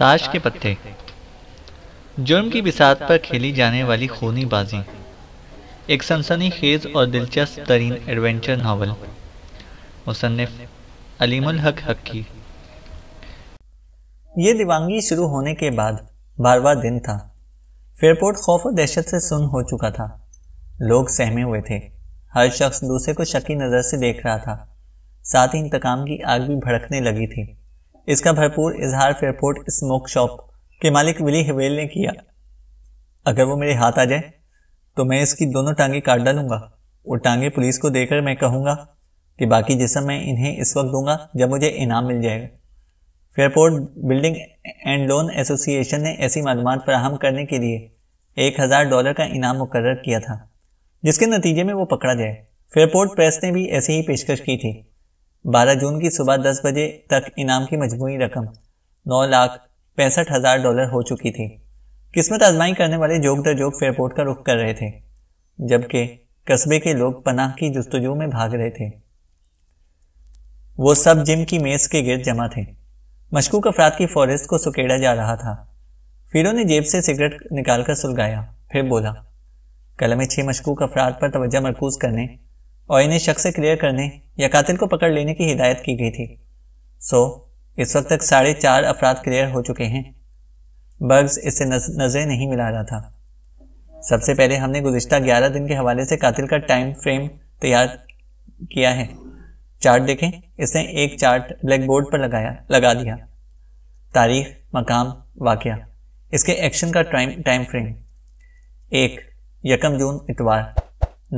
ताश के पत्ते जुर्म की बिसात पर खेली जाने वाली खूनी बाजी एक सनसनी खेज और दिलचस्प तरीन एडवेंचर नावल मुसनफ अलीमुल हक की ये दिवांगी शुरू होने के बाद बारवा दिन था फेयरपोर्ट खौफ और दहशत से सुन हो चुका था लोग सहमे हुए थे हर शख्स दूसरे को शकी नज़र से देख रहा था साथ ही इंतकाम की आग भी भड़कने लगी थी इसका भरपूर इजहार फेयरपोर्ट स्मोक शॉप के मालिक विली हवेल ने किया अगर वो मेरे हाथ आ जाए तो मैं इसकी दोनों टांगे काट डालूंगा वो टांगे पुलिस को देकर मैं कहूँगा कि बाकी जिसम मैं इन्हें इस वक्त दूंगा जब मुझे इनाम मिल जाएगा Fairport building and loan association ने ऐसी मालूम फ्राहम करने के लिए एक हज़ार डॉलर का इनाम मुकर किया था जिसके नतीजे में वो पकड़ा जाए फेयरपोर्ट प्रेस ने भी ऐसी ही पेशकश की थी बारह जून की सुबह दस बजे तक इनाम की मजमूरी रकम नौ लाख पैंसठ हज़ार डॉलर हो चुकी थी किस्मत आजमाई करने वाले जोग दर जोग फेयरपोर्ट का रुख कर रहे थे जबकि कस्बे के लोग पनाह की जस्तजू में भाग रहे थे वो सब जिम की मेज़ के गिर जमा थे मशकूक अफराद की फॉरेस्ट को सुकेड़ा जा रहा था फिरो ने जेब से सिगरेट निकालकर सुलगाया फिर बोला कलम छह मशकूक अफराद पर तवज्जो मरकूज करने और इन्हें शक से क्लियर करने या कातिल को पकड़ लेने की हिदायत की गई थी सो इस वक्त तक साढ़े चार अफराद क्लियर हो चुके हैं बर्ग्स इससे नज़रें नहीं मिला रहा था सबसे पहले हमने गुजशत ग्यारह दिन के हवाले से कातिल का टाइम फ्रेम तैयार किया है चार्ट देखें इसने एक चार्ट ब्लैक बोर्ड पर लगाया लगा दिया तारीख मकाम वाक़ इसके एक्शन का टाइम टाइम फ्रेम एक यकम जून इतवार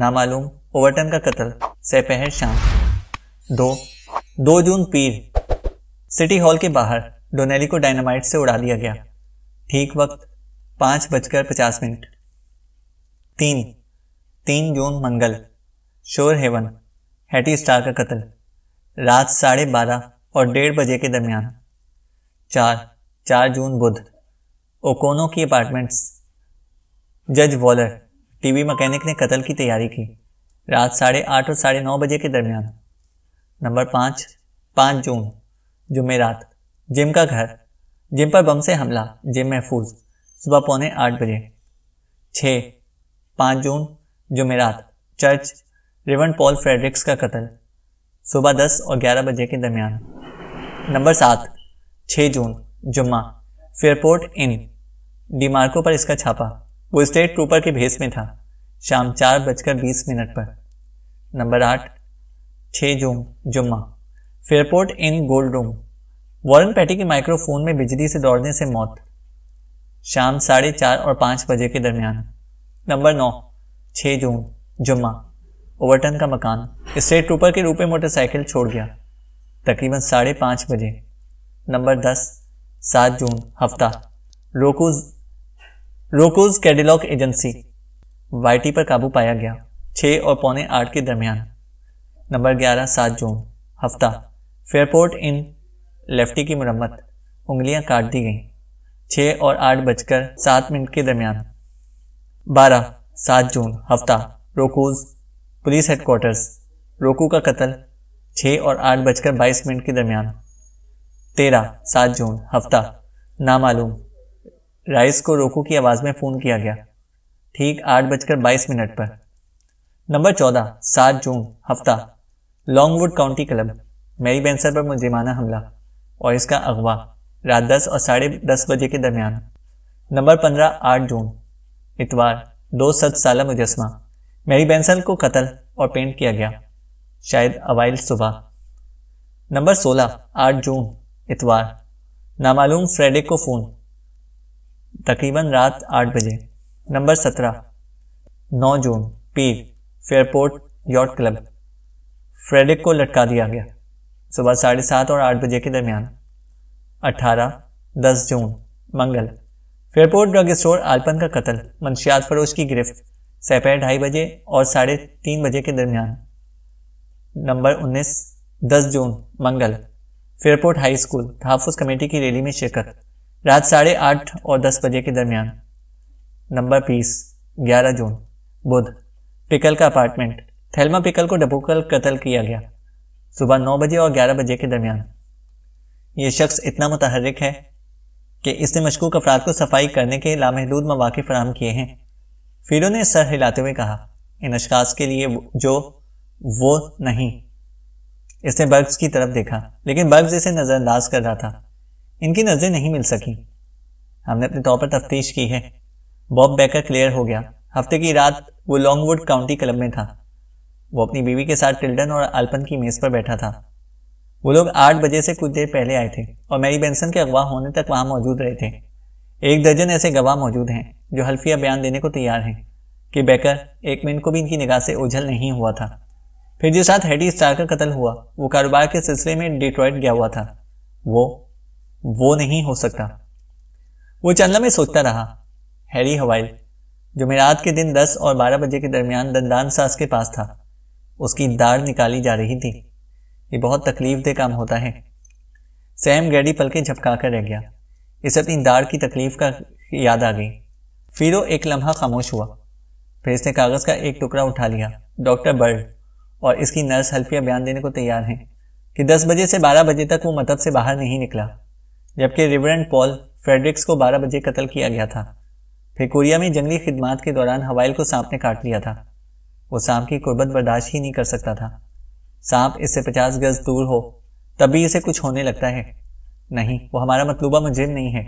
नामालूम ओवरटन का कत्ल सपहर शाम दो दो जून पीर सिटी हॉल के बाहर डोनेली को डायनामाइट से उड़ा दिया गया ठीक वक्त पांच बजकर पचास मिनट तीन तीन जून मंगल शोर हेवन हैटी स्टार का कत्ल रात साढ़े बारह और डेढ़ बजे के दरमियान चार चार जून बुध ओकोनो की अपार्टमेंट्स जज वॉलर टीवी मैकेनिक ने कत्ल की तैयारी की रात साढ़े आठ और साढ़े नौ बजे के दरमियान नंबर पाँच पाँच जून जुमेरात जिम का घर जिम पर बम से हमला जिम महफूज सुबह पौने आठ बजे छः पाँच जून जुमेरात चर्च रिवन पॉल फ्रेडरिक्स का कत्ल सुबह दस और ग्यारह बजे के दरमियान नंबर सात छः जून जुम्मा फेयरपोर्ट इन डी मार्को पर इसका छापा वो स्टेट ट्रूपर के भेस में था शाम चार बजकर बीस मिनट पर नंबर आठ छः जून जुम्मा Fairport inn gold room Warren Patty के माइक्रोफोन में बिजली से दौड़ने से मौत शाम साढ़े चार और पाँच बजे के दरमियान नंबर नौ छः जून जुम्मा ओवरटन का मकान स्टेट ट्रूपर के रूप में मोटरसाइकिल छोड़ गया तकरीबन साढ़े पाँच बजे नंबर दस सात जून हफ्ता रोकोज रोकोज कैडिलॉक एजेंसी वाईटी पर काबू पाया गया छः और पौने आठ के दरमियान नंबर ग्यारह सात जून हफ्ता फेयरपोर्ट इन लेफ्टी की मरम्मत उंगलियां काट दी गईं छः और आठ बजकर सात मिनट के दरमियान बारह सात जून हफ्ता रोकूज पुलिस हेडकोर्टर्स रोकू का कत्ल छः और आठ बजकर बाईस मिनट के दरमियान तेरह सात जून हफ्ता नामालूम राइस को रोकू की आवाज़ में फ़ोन किया गया ठीक आठ बजकर बाईस मिनट पर नंबर चौदह सात जून हफ्ता Longwood county club Mary Benser पर मुजरिमाना हमला और इसका अगवा रात दस और साढ़े दस बजे के दरमियान नंबर पंद्रह आठ जून इतवार दो सत साल मुजस्मा मैरी बेंसर को कत्ल और पेंट किया गया शायद अवाइल सुबह नंबर सोलह आठ जून इतवार नामालूम फ्रेडे को फ़ोन तकरीबन रात आठ बजे नंबर सत्रह नौ जून पीर फेयरपोर्ट यॉट क्लब फ्रेडिक को लटका दिया गया सुबह साढ़े सात और आठ बजे के दरमियान अठारह दस जून मंगल फेयरपोर्ट ड्रग स्टोर आलपन का कत्ल मंशियात फरोज की गिरफ्त सपहर ढाई बजे और साढ़े तीन बजे के दरमियान नंबर उन्नीस दस जून मंगल फेयरपोर्ट हाई स्कूल तहफ़ कमेटी की रैली में शिरकत रात साढ़े आठ और दस बजे के दरमियान नंबर बीस ग्यारह जून बुध पिकल का अपार्टमेंट थेलमा पिकल को डबोकल कत्ल किया गया सुबह नौ बजे और ग्यारह बजे के दरमियान ये शख्स इतना मुतहरक है कि इसने मशकूक अफराद को सफाई करने के लामहदूद मौाक़े फराम किए हैं फिरों ने सर हिलाते हुए कहा इन अशखास के लिए जो वो नहीं इसने बर्ग्स की तरफ देखा लेकिन बर्ग्स इसे नज़रअंदाज कर रहा था इनकी नज़रें नहीं मिल सकी हमने अपने तौर पर तफ्तीश की है बॉब बैकर क्लियर हो गया हफ्ते की रात वो लॉन्गवुड काउंटी क्लब में था वो अपनी बीवी के साथ टिल्डन और अल्पन की मेज़ पर बैठा था वो लोग आठ बजे से कुछ देर पहले आए थे और मैरी बेंसन के अगवा होने तक वहाँ मौजूद रहे थे एक दर्जन ऐसे गवाह मौजूद हैं जो हल्फिया बयान देने को तैयार हैं कि बैकर एक मिनट को भी इनकी निगाह से ओझल नहीं हुआ था फिर जिस साथ हेडी स्टार का कत्ल हुआ वो कारोबार के सिलसिले में डिट्रॉइट गया हुआ था वो वो नहीं हो सकता वो चंदा में सोचता रहा हैरी हवाइल जुमेरात के दिन 10 और 12 बजे के दरमियान दंदान सास के पास था उसकी दाढ़ निकाली जा रही थी ये बहुत तकलीफ दे काम होता है सैम गैडी पल के झपका कर रह गया इस अपनी दाढ़ की तकलीफ का याद आ गई फिर वो एक लम्हा खामोश हुआ फिर इसने कागज़ का एक टुकड़ा उठा लिया डॉक्टर बर्ड और इसकी नर्स हल्फिया बयान देने को तैयार हैं कि 10 बजे से 12 बजे तक वो मतब से बाहर नहीं निकला जबकि रिवरेंट पॉल फ्रेडरिक्स को 12 बजे कत्ल किया गया था फिर कोरिया में जंगली खिदमात के दौरान हवाइल को सांप ने काट लिया था वो सांप की कुर्बत बर्दाश्त ही नहीं कर सकता था सांप इससे पचास गज दूर हो तब भी इसे कुछ होने लगता है नहीं वो हमारा मतलूबा मुजिम नहीं है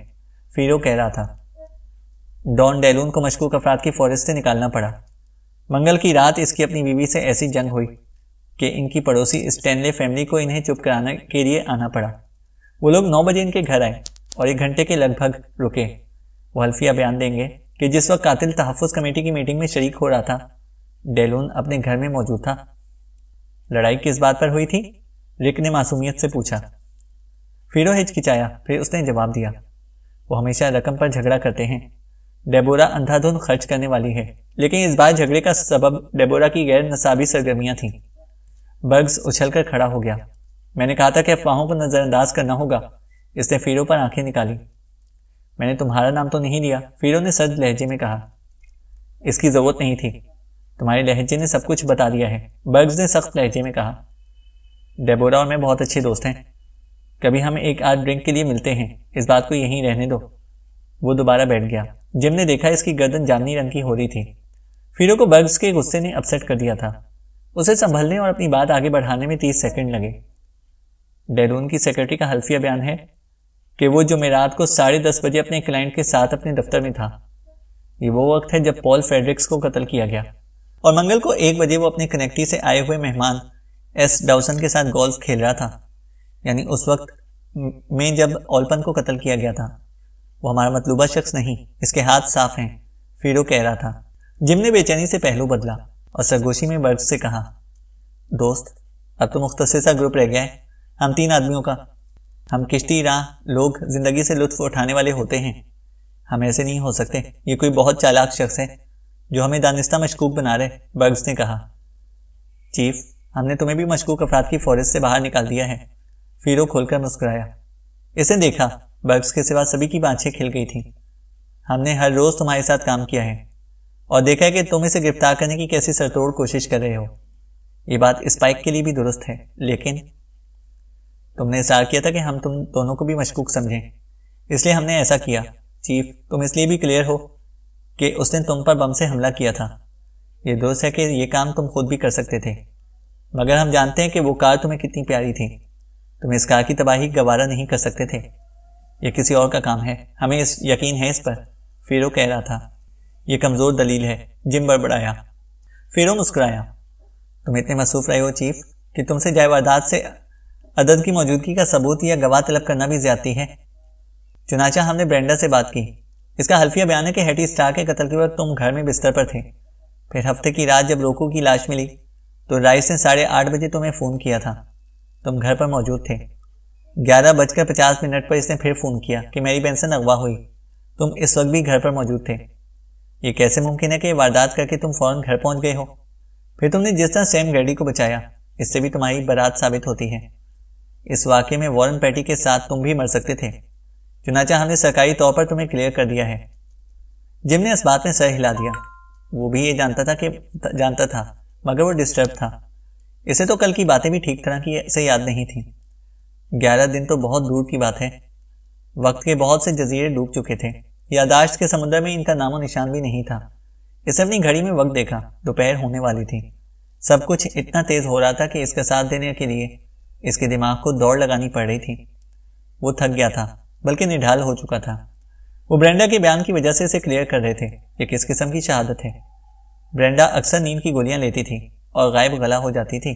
फिरो कह रहा था डॉन डेलून को मशकूक अफराद की फहरिस्त से निकालना पड़ा मंगल की रात इसकी अपनी बीवी से ऐसी जंग हुई कि इनकी पड़ोसी स्टैनले फैमिली को इन्हें चुप कराने के लिए आना पड़ा वो लोग नौ बजे इनके घर आए और एक घंटे के लगभग रुके वो हल्फिया बयान देंगे कि जिस वक्त कातिल तहफ़ कमेटी की मीटिंग में शरीक हो रहा था डेलून अपने घर में मौजूद था लड़ाई किस बात पर हुई थी रिक ने मासूमियत से पूछा फिरो हिचकिचाया फिर उसने जवाब दिया वो हमेशा रकम पर झगड़ा करते हैं डेबोरा अंधाधुंध खर्च करने वाली है लेकिन इस बार झगड़े का सबब डेबोरा की गैर नसाबी सरगर्मियां थीं बर्ग्स उछल कर खड़ा हो गया मैंने कहा था कि अफवाहों को नज़रअंदाज करना होगा इसने फिरो पर आंखें निकाली मैंने तुम्हारा नाम तो नहीं लिया फिर ने सर्द लहजे में कहा इसकी ज़रूरत नहीं थी तुम्हारे लहजे ने सब कुछ बता दिया है बर्ग्स ने सख्त लहजे में कहा डेबोरा और मैं बहुत अच्छे दोस्त हैं कभी हम एक आध ड्रिंक के लिए मिलते हैं इस बात को यहीं रहने दो वो दोबारा बैठ गया जिम ने देखा इसकी गर्दन जामनी रंग की हो रही थी फिरो को बर्ग्स के गुस्से ने अपसेट कर दिया था उसे संभलने और अपनी बात आगे बढ़ाने में तीस सेकंड लगे डेरून की सेक्रेटरी का हल्फिया बयान है कि वो जो मेरा को साढ़े दस बजे अपने क्लाइंट के साथ अपने दफ्तर में था ये वो वक्त है जब पॉल फ्रेडरिक्स को कत्ल किया गया और मंगल को एक बजे वो अपने कनेक्टी से आए हुए मेहमान एस डाउसन के साथ गोल्फ खेल रहा था यानी उस वक्त में जब ओलपन को कत्ल किया गया था वो हमारा मतलूबा शख्स नहीं इसके हाथ साफ हैं फिरो कह रहा था जिम ने बेचैनी से पहलू बदला और सरगोशी में बर्ग से कहा दोस्त अब तो मुख्तर सा ग्रुप रह गया है हम तीन आदमियों का हम किश्ती राह लोग जिंदगी से लुत्फ उठाने वाले होते हैं हम ऐसे नहीं हो सकते ये कोई बहुत चालाक शख्स है जो हमें दानिस्ता मशकूक बना रहे बर्ग्स ने कहा चीफ हमने तुम्हें भी मशकूक अफराद की फौरस से बाहर निकाल दिया है फिरो खोलकर मुस्कुराया इसे देखा बर्ग्स के सिवा सभी की बाँछें खिल गई थी हमने हर रोज़ तुम्हारे साथ काम किया है और देखा है कि तुम इसे गिरफ्तार करने की कैसी सरतोड़ कोशिश कर रहे हो ये बात स्पाइक के लिए भी दुरुस्त है लेकिन तुमने इशार किया था कि हम तुम दोनों को भी मशकूक समझें इसलिए हमने ऐसा किया चीफ तुम इसलिए भी क्लियर हो कि उसने तुम पर बम से हमला किया था ये दोस्त है कि ये काम तुम खुद भी कर सकते थे मगर हम जानते हैं कि वो कार तुम्हें कितनी प्यारी थी तुम इस कार की तबाही गवारा नहीं कर सकते थे यह किसी और का काम है हमें इस यकीन है इस पर फिरो कह रहा था यह कमज़ोर दलील है जिम बड़बड़ाया फिरो मुस्कुराया तुम इतने मसरूफ रहे हो चीफ कि तुमसे वारदात से अदद की मौजूदगी का सबूत या गवाह तलब करना भी ज्यादा है चुनाचा हमने ब्रेंडा से बात की इसका हल्फिया बयान है कि हेटी स्टार के कत्ल के वक्त तुम घर में बिस्तर पर थे फिर हफ्ते की रात जब रोकू की लाश मिली तो राइस ने साढ़े आठ बजे तुम्हें फ़ोन किया था तुम घर पर मौजूद थे ग्यारह बजकर पचास मिनट पर इसने फिर फ़ोन किया कि मेरी पेंशन अगवा हुई तुम इस वक्त भी घर पर मौजूद थे ये कैसे मुमकिन है कि वारदात करके तुम फ़ौरन घर पहुंच गए हो फिर तुमने जिस तरह सेम गैडी को बचाया इससे भी तुम्हारी बारात साबित होती है इस वाक्य में वॉरन पैटी के साथ तुम भी मर सकते थे चुनाचा हमने सरकारी तौर पर तुम्हें क्लियर कर दिया है जिम ने इस बात में सर हिला दिया वो भी ये जानता था कि जानता था मगर वो डिस्टर्ब था इसे तो कल की बातें भी ठीक तरह की से याद नहीं थी ग्यारह दिन तो बहुत दूर की बात है वक्त के बहुत से जजीरे डूब चुके थे यादाश्त के समुद्र में इनका नामो निशान भी नहीं था इसे अपनी घड़ी में वक्त देखा दोपहर होने वाली थी सब कुछ इतना तेज हो रहा था कि इसका साथ देने के लिए इसके दिमाग को दौड़ लगानी पड़ रही थी वो थक गया था बल्कि निढाल हो चुका था वो ब्रेंडा के बयान की वजह से इसे क्लियर कर रहे थे ये किस किस्म की शहादत है ब्रेंडा अक्सर नींद की गोलियां लेती थी और गायब गला हो जाती थी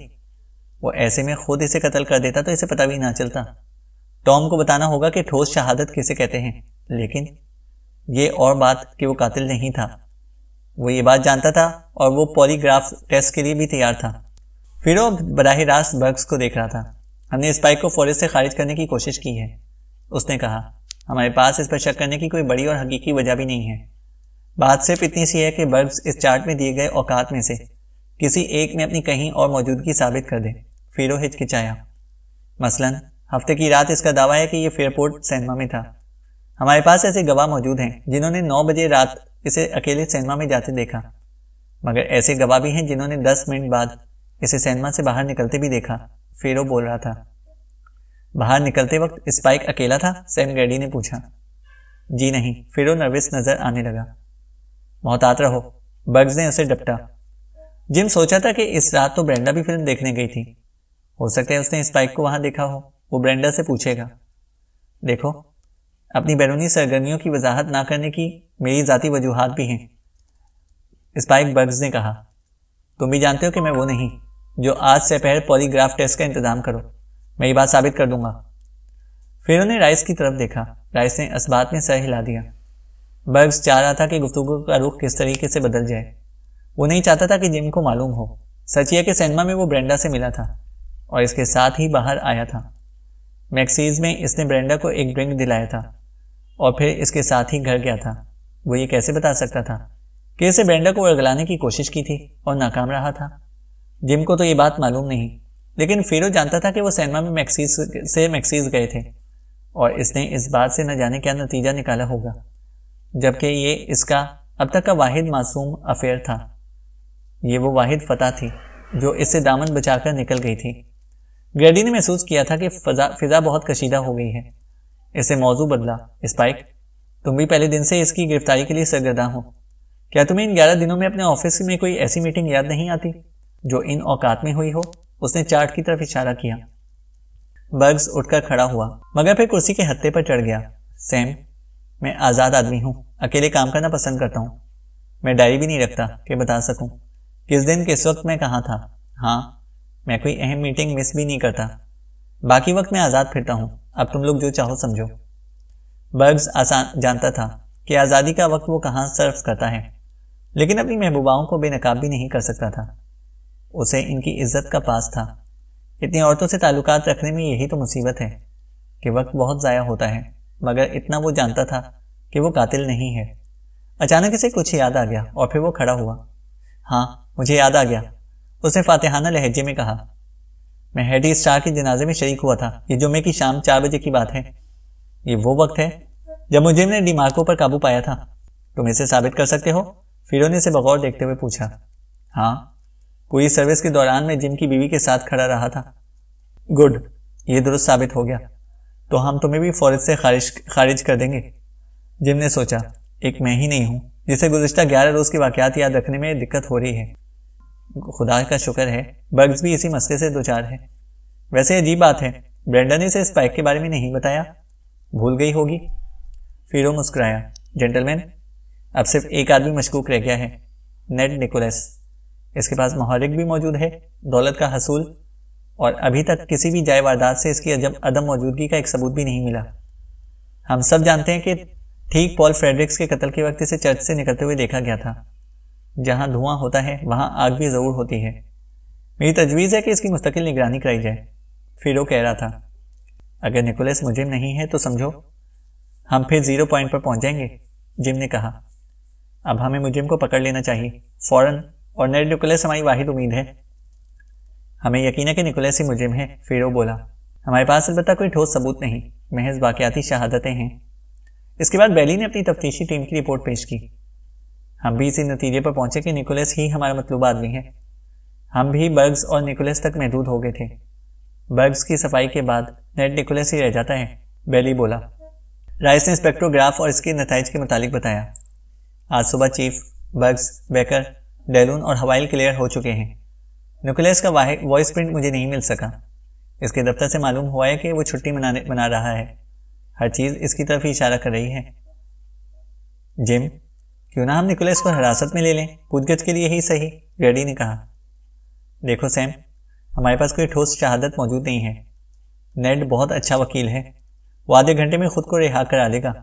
वो ऐसे में खुद इसे कत्ल कर देता तो इसे पता भी ना चलता टॉम को बताना होगा कि ठोस शहादत किसे कहते हैं लेकिन ये और बात कि वो कातिल नहीं था वो ये बात जानता था और वो पॉलीग्राफ टेस्ट के लिए भी तैयार था फिर वो बराह रास्त बर्ग्स को देख रहा था हमने स्पाइक को फॉरेस्ट से खारिज करने की कोशिश की है उसने कहा हमारे पास इस पर शक करने की कोई बड़ी और हकीकी वजह भी नहीं है बात सिर्फ इतनी सी है कि बर्ब्स इस चार्ट में दिए गए औकात में से किसी एक में अपनी कहीं और मौजूदगी साबित कर दे फिर हिचकिचाया मसलन हफ्ते की रात इसका दावा है कि यह फेयरपोर्ट सैनमा में था हमारे पास ऐसे गवाह मौजूद हैं जिन्होंने 9 बजे रात इसे अकेले सैनमा में जाते देखा मगर ऐसे गवाह भी हैं जिन्होंने 10 मिनट बाद इसे सैनमा से बाहर निकलते भी देखा फेरो बोल रहा था बाहर निकलते वक्त स्पाइक अकेला था सैम ग्रेडी ने पूछा जी नहीं फेरो नर्वस नजर आने लगा मोहतात रहो बग्स ने उसे डपटा जिम सोचा था कि इस रात तो ब्रेंडा भी फिल्म देखने गई थी हो सकता है उसने स्पाइक को वहां देखा हो वो ब्रेंडा से पूछेगा देखो अपनी बैरूनी सरगर्मियों की वजाहत ना करने की मेरी ज़ाती वजूहत भी हैं स्पाइक बग्स ने कहा तुम भी जानते हो कि मैं वो नहीं जो आज से पहले पॉलीग्राफ टेस्ट का इंतजाम करो मैं ये बात साबित कर दूंगा फिर उन्हें राइस की तरफ देखा राइस ने बात में सर हिला दिया बर्ग्स चाह रहा था कि गुफ्तगु का रुख किस तरीके से बदल जाए वो नहीं चाहता था कि जिम को मालूम हो सचिया के सिनेमा में वो ब्रेंडा से मिला था और इसके साथ ही बाहर आया था मैक्सीज में इसने ब्रेंडा को एक ड्रिंक दिलाया था और फिर इसके साथ ही घर गया था वो ये कैसे बता सकता था कि इसे ब्रेंडा को अड़गलाने की कोशिश की थी और नाकाम रहा था जिम को तो ये बात मालूम नहीं लेकिन फेरो जानता था कि वो सैनमा में मैक्सीज से मैक्सीज गए थे और इसने इस बात से न जाने क्या नतीजा निकाला होगा जबकि ये इसका अब तक का वाहिद मासूम अफेयर था ये वो वाहिद फतह थी जो इससे दामन बचाकर निकल गई थी ग्रेडी ने महसूस किया था कि फजा फिजा बहुत कशीदा हो गई है इसे मौजू बदला स्पाइक तुम भी पहले दिन से इसकी गिरफ्तारी के लिए सरगर्दा हो क्या तुम्हें इन ग्यारह दिनों में अपने ऑफिस में कोई ऐसी मीटिंग याद नहीं आती जो इन औकात में हुई हो उसने चार्ट की तरफ इशारा किया बग्स उठकर खड़ा हुआ मगर फिर कुर्सी के हत्ते पर चढ़ गया सैम मैं आज़ाद आदमी हूं अकेले काम करना पसंद करता हूं मैं डायरी भी नहीं रखता कि बता सकूं किस दिन किस वक्त मैं कहा था हाँ मैं कोई अहम मीटिंग मिस भी नहीं करता बाकी वक्त मैं आज़ाद फिरता हूं अब तुम लोग जो चाहो समझो बर्ग्स आसान जानता था कि आज़ादी का वक्त वो कहां सर्व करता है लेकिन अपनी महबूबाओं को बेनकाब भी नहीं कर सकता था उसे इनकी इज्जत का पास था इतनी औरतों से ताल्लुकात रखने में यही तो मुसीबत है कि वक्त बहुत ज़ाया होता है मगर इतना वो जानता था कि वो कातिल नहीं है अचानक से कुछ याद आ गया और फिर वो खड़ा हुआ हाँ मुझे याद आ गया उसने फातिहाना लहजे में कहा मैं हेडी स्टार के जनाजे में शरीक हुआ था ये जुम्मे की शाम चार बजे की बात है ये वो वक्त है जब मुझे ने डिमार्को पर काबू पाया था तुम इसे साबित कर सकते हो फिरोने से बगौर देखते हुए पूछा हाँ पूरी सर्विस के दौरान मैं जिम की बीवी के साथ खड़ा रहा था गुड ये दुरुस्त साबित हो गया तो हम तुम्हें भी फौरज से खारिज खारिज कर देंगे जिम ने सोचा एक मैं ही नहीं हूं जिसे गुजशत ग्यारह रोज़ के वाकत याद रखने में दिक्कत हो रही है खुदा का शुक्र है बग्स भी इसी मसले से दो चार है वैसे अजीब बात है ब्रेंडन ने इसे स्पाइक के बारे में नहीं बताया भूल गई होगी फिर वो मुस्कुराया जेंटलमैन अब सिर्फ एक आदमी मशकूक रह गया है नेड निकोलस इसके पास महरिक भी मौजूद है दौलत का हसूल और अभी तक किसी भी जाय वारदात से इसकी अजब अदम मौजूदगी का एक सबूत भी नहीं मिला हम सब जानते हैं कि ठीक पॉल फ्रेडरिक्स के कत्ल के वक्त इसे चर्च से निकलते हुए देखा गया था जहां धुआं होता है वहां आग भी ज़रूर होती है मेरी तजवीज़ है कि इसकी मुस्तकिल निगरानी कराई जाए फिर वो कह रहा था अगर निकोलस मुजिम नहीं है तो समझो हम फिर ज़ीरो पॉइंट पर पहुंच जाएंगे जिम ने कहा अब हमें मुजिम को पकड़ लेना चाहिए फ़ौरन और ऑर्डनरी निकोलस हमारी वाहिद उम्मीद है हमें यकीन है कि निकोलस ही मुजिम है फेरो बोला हमारे पास अलबत्त कोई ठोस सबूत नहीं महज बाकियाती शहादतें हैं इसके बाद बैली ने अपनी तफ्तीशी टीम की रिपोर्ट पेश की हम भी इसी नतीजे पर पहुंचे कि निकोलस ही हमारा मतलूब आदमी है हम भी बर्ग्स और निकोलस तक महदूद हो गए थे बर्ग्स की सफाई के बाद नेट निकोलस ही रह जाता है बेली बोला राइस ने स्पेक्ट्रोग्राफ और इसके नतज के मुताबिक बताया आज सुबह चीफ बर्ग्स बेकर डैलून और हवाइल क्लियर हो चुके हैं न्यूक्लियस का वॉइस प्रिंट मुझे नहीं मिल सका इसके दफ्तर से मालूम हुआ है कि वो छुट्टी मनाने मना रहा है हर चीज़ इसकी तरफ ही इशारा कर रही है जिम क्यों ना हम निकोलस को हिरासत में ले लें पूछगछ के लिए ही सही रेडी ने कहा देखो सैम हमारे पास कोई ठोस शहादत मौजूद नहीं है नेड बहुत अच्छा वकील है वो आधे घंटे में खुद को रिहा करा देगा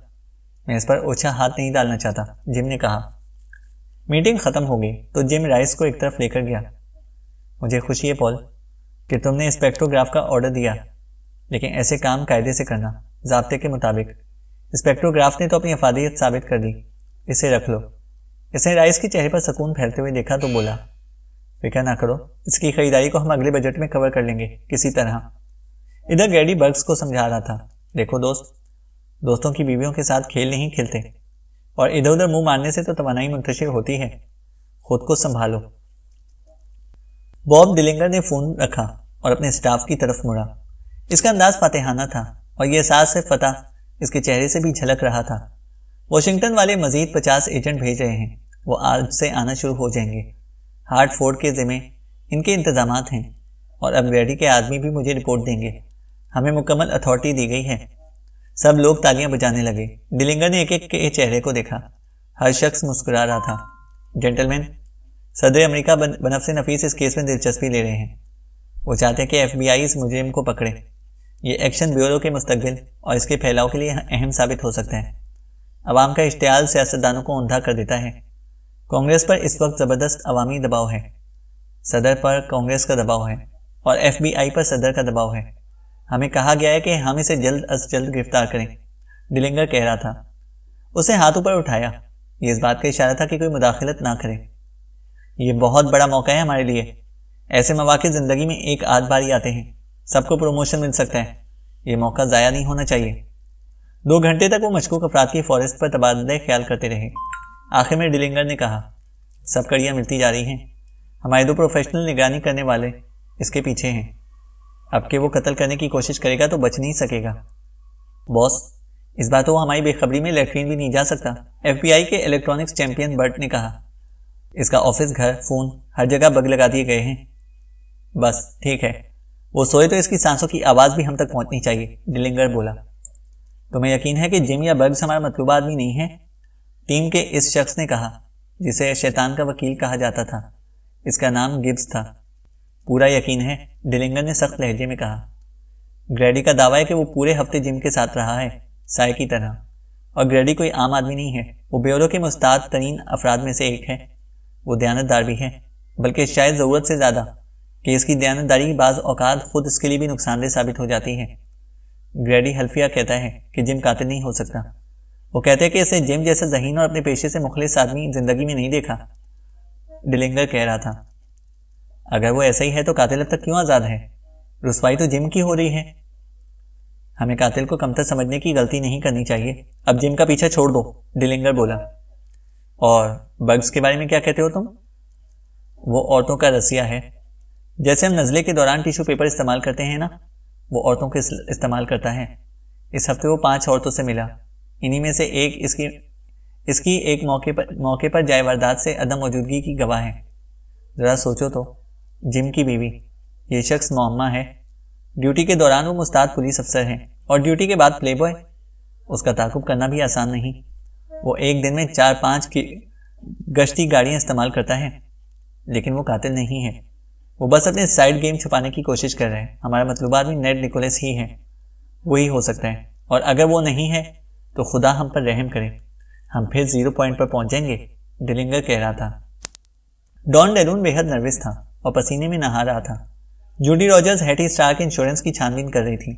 मैं इस पर ओछा हाथ नहीं डालना चाहता जिम ने कहा मीटिंग खत्म हो गई तो जिम राइस को एक तरफ लेकर गया मुझे खुशी है पॉल कि तुमने स्पेक्ट्रोग्राफ का ऑर्डर दिया लेकिन ऐसे काम कायदे से करना जबते के मुताबिक स्पेक्ट्रोग्राफ ने तो अपनी अफादियत साबित कर दी इसे रख लो इसने राइस के चेहरे पर सुकून फैलते हुए देखा तो बोला फिक्र ना करो इसकी खरीदारी को हम अगले बजट में कवर कर लेंगे किसी तरह इधर गैडी बर्ग्स को समझा रहा था देखो दोस्त दोस्तों की बीवियों के साथ खेल नहीं खेलते और इधर उधर मुंह मारने से तो तोानाई मुंतशिर होती है खुद को संभालो बॉब डिलिंगर ने फोन रखा और अपने स्टाफ की तरफ मुड़ा इसका अंदाज फातेहाना था और यह एहसास से फतेह इसके चेहरे से भी झलक रहा था वॉशिंगटन वाले मजीद पचास एजेंट भेज रहे हैं वो आज से आना शुरू हो जाएंगे हार्ट फोर्ड के ज़िम्मे इनके इंतजाम हैं और अब रेडी के आदमी भी मुझे रिपोर्ट देंगे हमें मुकम्मल अथॉरिटी दी गई है सब लोग तालियां बजाने लगे दिलिंगर ने एक एक के चेहरे को देखा हर शख्स मुस्कुरा रहा था जेंटलमैन सदर अमेरिका बनफ से नफीस इस केस में दिलचस्पी ले रहे हैं वो चाहते हैं कि आई इस मुजरिम को पकड़े ये एक्शन ब्यूरो के मुस्तबिल और इसके फैलाव के लिए अहम साबित हो सकता है आवाम का इश्तियाल सियासतदानों को ऊंधा कर देता है कांग्रेस पर इस वक्त ज़बरदस्त अवामी दबाव है सदर पर कांग्रेस का दबाव है और आई पर सदर का दबाव है हमें कहा गया है कि हम इसे जल्द अज जल्द गिरफ्तार करें डिलिंगर कह रहा था उसे हाथ ऊपर उठाया ये इस बात का इशारा था कि कोई मुदाखलत ना करे ये बहुत बड़ा मौका है हमारे लिए ऐसे मौाक़ ज़िंदगी में एक आध बार ही आते हैं सबको प्रमोशन मिल सकता है ये मौका ज़ाया नहीं होना चाहिए दो घंटे तक वो मशकूक अफराद की फॉरेस्ट पर तबादले ख्याल करते रहे आखिर में डिलिंगर ने कहा सब कड़ियाँ मिलती जा रही हैं हमारे दो प्रोफेशनल निगरानी करने वाले इसके पीछे हैं आपके वो कत्ल करने की कोशिश करेगा तो बच नहीं सकेगा बॉस इस बात तो वो हमारी बेखबरी में लेटरीन भी नहीं जा सकता एफबीआई के इलेक्ट्रॉनिक्स चैंपियन बर्ट ने कहा इसका ऑफिस घर फोन हर जगह बग लगा दिए गए हैं बस ठीक है वो सोए तो इसकी सांसों की आवाज़ भी हम तक पहुंचनी चाहिए डिलिंगर बोला तुम्हें यकीन है कि जिम या बर्ग्स हमारा मतलूबा आदमी नहीं है टीम के इस शख्स ने कहा जिसे शैतान का वकील कहा जाता था इसका नाम गिब्स था पूरा यकीन है डिलिंगन ने सख्त लहजे में कहा ग्रेडी का दावा है कि वो पूरे हफ्ते जिम के साथ रहा है साय की तरह और ग्रेडी कोई आम आदमी नहीं है वो ब्योरो के मुस्ताद तरीन अफराद में से एक है वो दयानतदार भी है बल्कि शायद ज़रूरत से ज़्यादा कि इसकी दयानतदारी बाज़ औकात खुद इसके लिए भी नुकसानदेह साबित हो जाती है ग्रेडी हल्फिया कहता है कि जिम कातिल नहीं हो सकता वो कहते हैं कि इसने जिम जैसा जहीन और अपने पेशे से मुखलिस आदमी ज़िंदगी में नहीं देखा डिलिंगर कह रहा था अगर वो ऐसा ही है तो कातिल अब तक क्यों आज़ाद है रसवाई तो जिम की हो रही है हमें कातिल को कमतर समझने की गलती नहीं करनी चाहिए अब जिम का पीछा छोड़ दो डिलिंगर बोला और बग्स के बारे में क्या कहते हो तुम वो औरतों का रसिया है जैसे हम नज़ले के दौरान टिश्यू पेपर इस्तेमाल करते हैं ना वो औरतों के इस्तेमाल करता है इस हफ्ते वो पांच औरतों से मिला इन्हीं में से एक इसकी इसकी एक मौके पर मौके पर वारदात से अदम मौजूदगी की गवाह है ज़रा सोचो तो जिम की बीवी ये शख्स मोहम्मा है ड्यूटी के दौरान वो मुस्ताद पुलिस अफसर हैं और ड्यूटी के बाद प्ले बॉय उसका ताकुब करना भी आसान नहीं वो एक दिन में चार पांच की गश्ती गाड़ियां इस्तेमाल करता है लेकिन वो कातिल नहीं है वो बस अपने साइड गेम छुपाने की कोशिश कर रहे हैं हमारा मतलब आदमी नेट निकोलस ही है वही हो सकता है और अगर वो नहीं है तो खुदा हम पर रहम करे हम फिर जीरो पॉइंट पर पहुंचेंगे डिलिंगर कह रहा था डॉन डेलून बेहद नर्वस था और पसीने में नहा रहा था Judy Rogers Hattie Stark insurance की छानबीन कर रही थी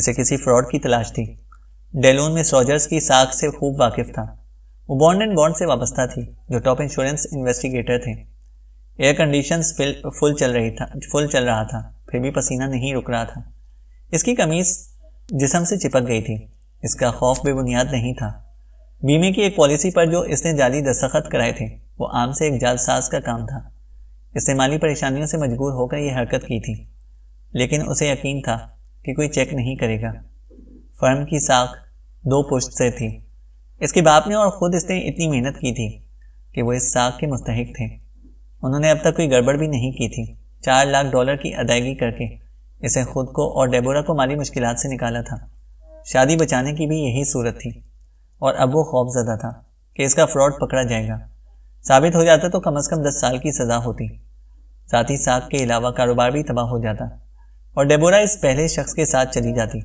इसे किसी फ्रॉड की तलाश थी डेलोन में रॉजर्स की साख से खूब वाकिफ था वो बॉन्ड एंड बॉन्ड से वाबस्ता थी जो टॉप इंश्योरेंस इन्वेस्टिगेटर थे एयर कंडीशन फुल चल रही था फुल चल रहा था फिर भी पसीना नहीं रुक रहा था इसकी कमीज जिसम से चिपक गई थी इसका खौफ बेबुनियाद नहीं था बीमे की एक पॉलिसी पर जो इसने जाली दस्तखत कराए थे वो आम से एक जालसाज का काम था इसने माली परेशानियों से मजबूर होकर यह हरकत की थी लेकिन उसे यकीन था कि कोई चेक नहीं करेगा फर्म की साख दो पुश्त से थी इसके बाप ने और ख़ुद इसने इतनी मेहनत की थी कि वो इस साख के मुस्तक थे उन्होंने अब तक कोई गड़बड़ भी नहीं की थी चार लाख डॉलर की अदायगी करके इसे खुद को और डेबोरा को माली मुश्किल से निकाला था शादी बचाने की भी यही सूरत थी और अब वो खौफजदा था कि इसका फ्रॉड पकड़ा जाएगा साबित हो जाता तो कम अज़ कम दस साल की सज़ा होती साथ ही साग के अलावा कारोबार भी तबाह हो जाता और डेबोरा इस पहले शख्स के साथ चली जाती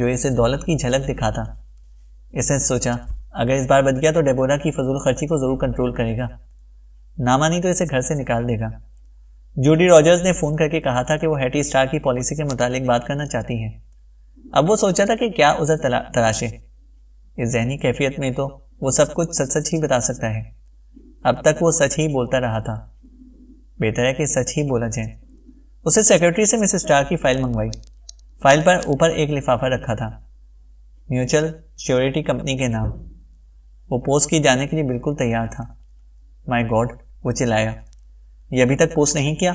जो इसे दौलत की झलक दिखाता इसने सोचा अगर इस बार बच गया तो डेबोरा की फजूल खर्ची को ज़रूर कंट्रोल करेगा ना मानी तो इसे घर से निकाल देगा जूडी रॉजर्स ने फ़ोन करके कहा था कि वो हैटी स्टार की पॉलिसी के मुतालिक बात करना चाहती है अब वो सोचा था कि क्या उजर तला, तलाशे इस जहनी कैफियत में तो वो सब कुछ सच सच ही बता सकता है अब तक वो सच ही बोलता रहा था बेहतर है कि सच ही बोला जाए उसे सेक्रेटरी से मिसेस स्टार की फाइल मंगवाई फाइल पर ऊपर एक लिफाफा रखा था म्यूचुअल श्योरिटी कंपनी के नाम वो पोस्ट की जाने के लिए बिल्कुल तैयार था माय गॉड वो चिल्लाया ये अभी तक पोस्ट नहीं किया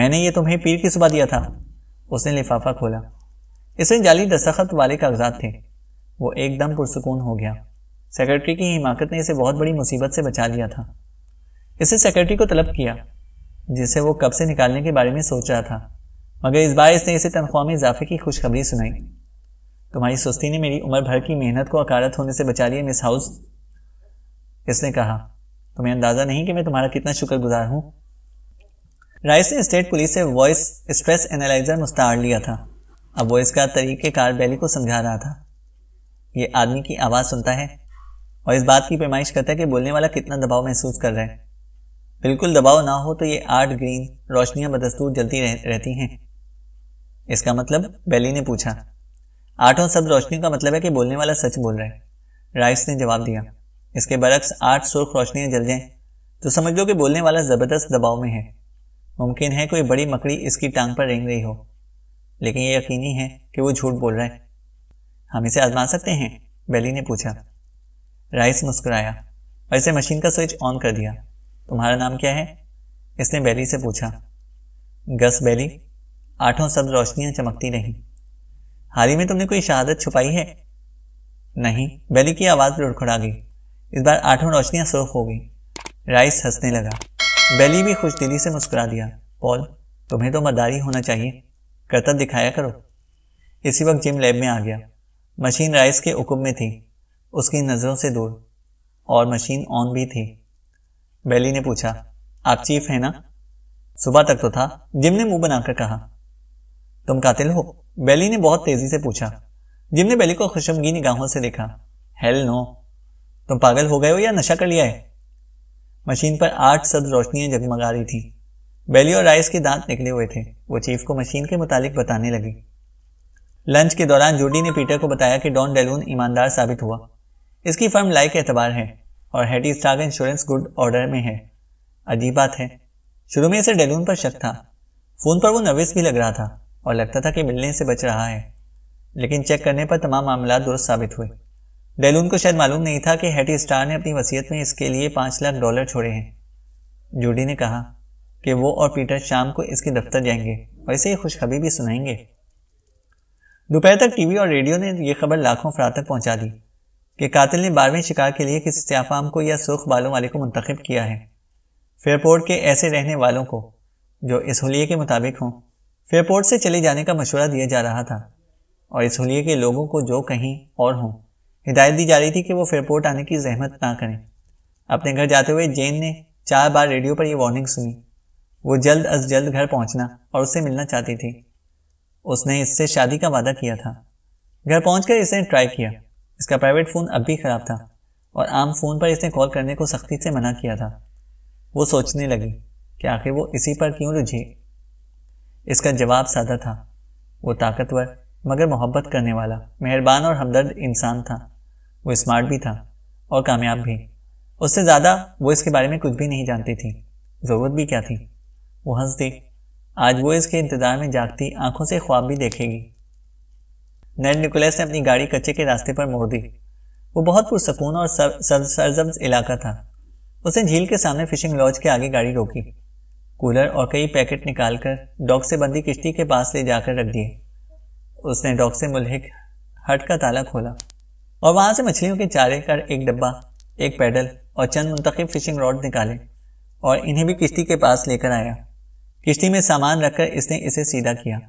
मैंने ये तुम्हें पीर की सुबह दिया था उसने लिफाफा खोला इसमें जाली दस्तखत वाले कागजात थे वो एकदम पुरसकून हो गया सेक्रेटरी की हिमाकत ने इसे बहुत बड़ी मुसीबत से बचा लिया था इसे सेक्रेटरी को तलब किया जिसे वो कब से निकालने के बारे में सोच रहा था मगर इस बार इसने इसे तनख्वाह में इजाफे की खुशखबरी सुनाई तुम्हारी सुस्ती ने मेरी उम्र भर की मेहनत को अकारत होने से बचा लिया मिस हाउस इसने कहा तुम्हें अंदाजा नहीं कि मैं तुम्हारा कितना शुक्रगुजार हूं राइस ने स्टेट पुलिस से वॉइस स्ट्रेस एनालाइजर मुस्तार लिया था अब वो इसका तरीके कार बैली को समझा रहा था ये आदमी की आवाज़ सुनता है और इस बात की पैमाइश करता है कि बोलने वाला कितना दबाव महसूस कर रहा है बिल्कुल दबाव ना हो तो ये आठ ग्रीन रोशनियां बदस्तूर जलती रह, रहती हैं इसका मतलब बेली ने पूछा आठों शब्द रोशनियों का मतलब है कि बोलने वाला सच बोल रहा है राइस ने जवाब दिया इसके बरक्स आठ सुर्ख रोशनियां जल जाएं तो समझ लो कि बोलने वाला ज़बरदस्त दबाव में है मुमकिन है कोई बड़ी मकड़ी इसकी टांग पर रेंग रही हो लेकिन ये यकीनी है कि वो झूठ बोल रहा है हम इसे आजमा सकते हैं बेली ने पूछा राइस मुस्कुराया और इसे मशीन का स्विच ऑन कर दिया तुम्हारा नाम क्या है इसने बैली से पूछा गस बैली आठों सब रोशनियां चमकती रहीं हाल ही में तुमने कोई शहादत छुपाई है नहीं बैली की आवाज़ लुड़खड़ा गई इस बार आठों रोशनियां सुर्ख हो गई राइस हंसने लगा बैली भी खुश दिली से मुस्कुरा दिया पॉल तुम्हें तो मदारी होना चाहिए करतब दिखाया करो इसी वक्त जिम लैब में आ गया मशीन राइस के हुक्म में थी उसकी नज़रों से दूर और मशीन ऑन भी थी बेली ने पूछा आप चीफ है ना सुबह तक तो था जिम ने मुंह बनाकर कहा तुम कातिल हो बेली ने बहुत तेजी से पूछा जिम ने बेली को खुशमगी निगाहों से देखा हेल नो तुम पागल हो गए हो या नशा कर लिया है मशीन पर आठ सद रोशनियां जगमगा रही थी बेली और राइस के दांत निकले हुए थे वो चीफ को मशीन के मुतालिक बताने लगी लंच के दौरान जूडी ने पीटर को बताया कि डॉन डेलून ईमानदार साबित हुआ इसकी फर्म लाइक एतबार है और हैटी का इंश्योरेंस गुड ऑर्डर में है अजीब बात है शुरू में इसे डेलून पर शक था फ़ोन पर वो नर्वस भी लग रहा था और लगता था कि मिलने से बच रहा है लेकिन चेक करने पर तमाम मामला दुरुस्त साबित हुए डेलून को शायद मालूम नहीं था कि हैटी स्टार ने अपनी वसीयत में इसके लिए पांच लाख डॉलर छोड़े हैं जूडी ने कहा कि वो और पीटर शाम को इसके दफ्तर जाएंगे और इसे खुशखबरी भी सुनाएंगे दोपहर तक टीवी और रेडियो ने यह खबर लाखों अफरा तक पहुंचा दी कि कातिल ने बारहवें शिकार के लिए किसी स्याफाम को या सुख बालों वाले को मुंतखब किया है फेयरपोर्ट के ऐसे रहने वालों को जो इस होलिये के मुताबिक हों फेयरपोर्ट से चले जाने का मशवरा दिया जा रहा था और इस होलिये के लोगों को जो कहीं और हों हिदायत दी जा रही थी कि वो फेयरपोर्ट आने की जहमत ना करें अपने घर जाते हुए जेन ने चार बार रेडियो पर यह वार्निंग सुनी वो जल्द अज जल्द घर पहुंचना और उससे मिलना चाहती थी उसने इससे शादी का वादा किया था घर पहुंचकर इसने ट्राई किया इसका प्राइवेट फ़ोन अब भी ख़राब था और आम फ़ोन पर इसने कॉल करने को सख्ती से मना किया था वो सोचने लगी कि आखिर वो इसी पर क्यों रुझे इसका जवाब सादा था वो ताकतवर मगर मोहब्बत करने वाला मेहरबान और हमदर्द इंसान था वो स्मार्ट भी था और कामयाब भी उससे ज़्यादा वो इसके बारे में कुछ भी नहीं जानती थी ज़रूरत भी क्या थी वो हंस आज वो इसके इंतज़ार में जागती आंखों से ख्वाब भी देखेगी नैन निकोलस ने अपनी गाड़ी कच्चे के रास्ते पर मोड़ दी वो बहुत पुरसकून और सर, सर, सरजम इलाका था उसने झील के सामने फिशिंग लॉज के आगे गाड़ी रोकी कूलर और कई पैकेट निकालकर डॉग से बंदी किश्ती के पास ले जाकर रख दिए उसने डॉग से मुलहिक हट का ताला खोला और वहां से मछलियों के चारे कर एक डब्बा एक पैडल और चंद मुंतखब फिशिंग रॉड निकाले और इन्हें भी किश्ती के पास लेकर आया किश्ती में सामान रखकर इसने इसे सीधा किया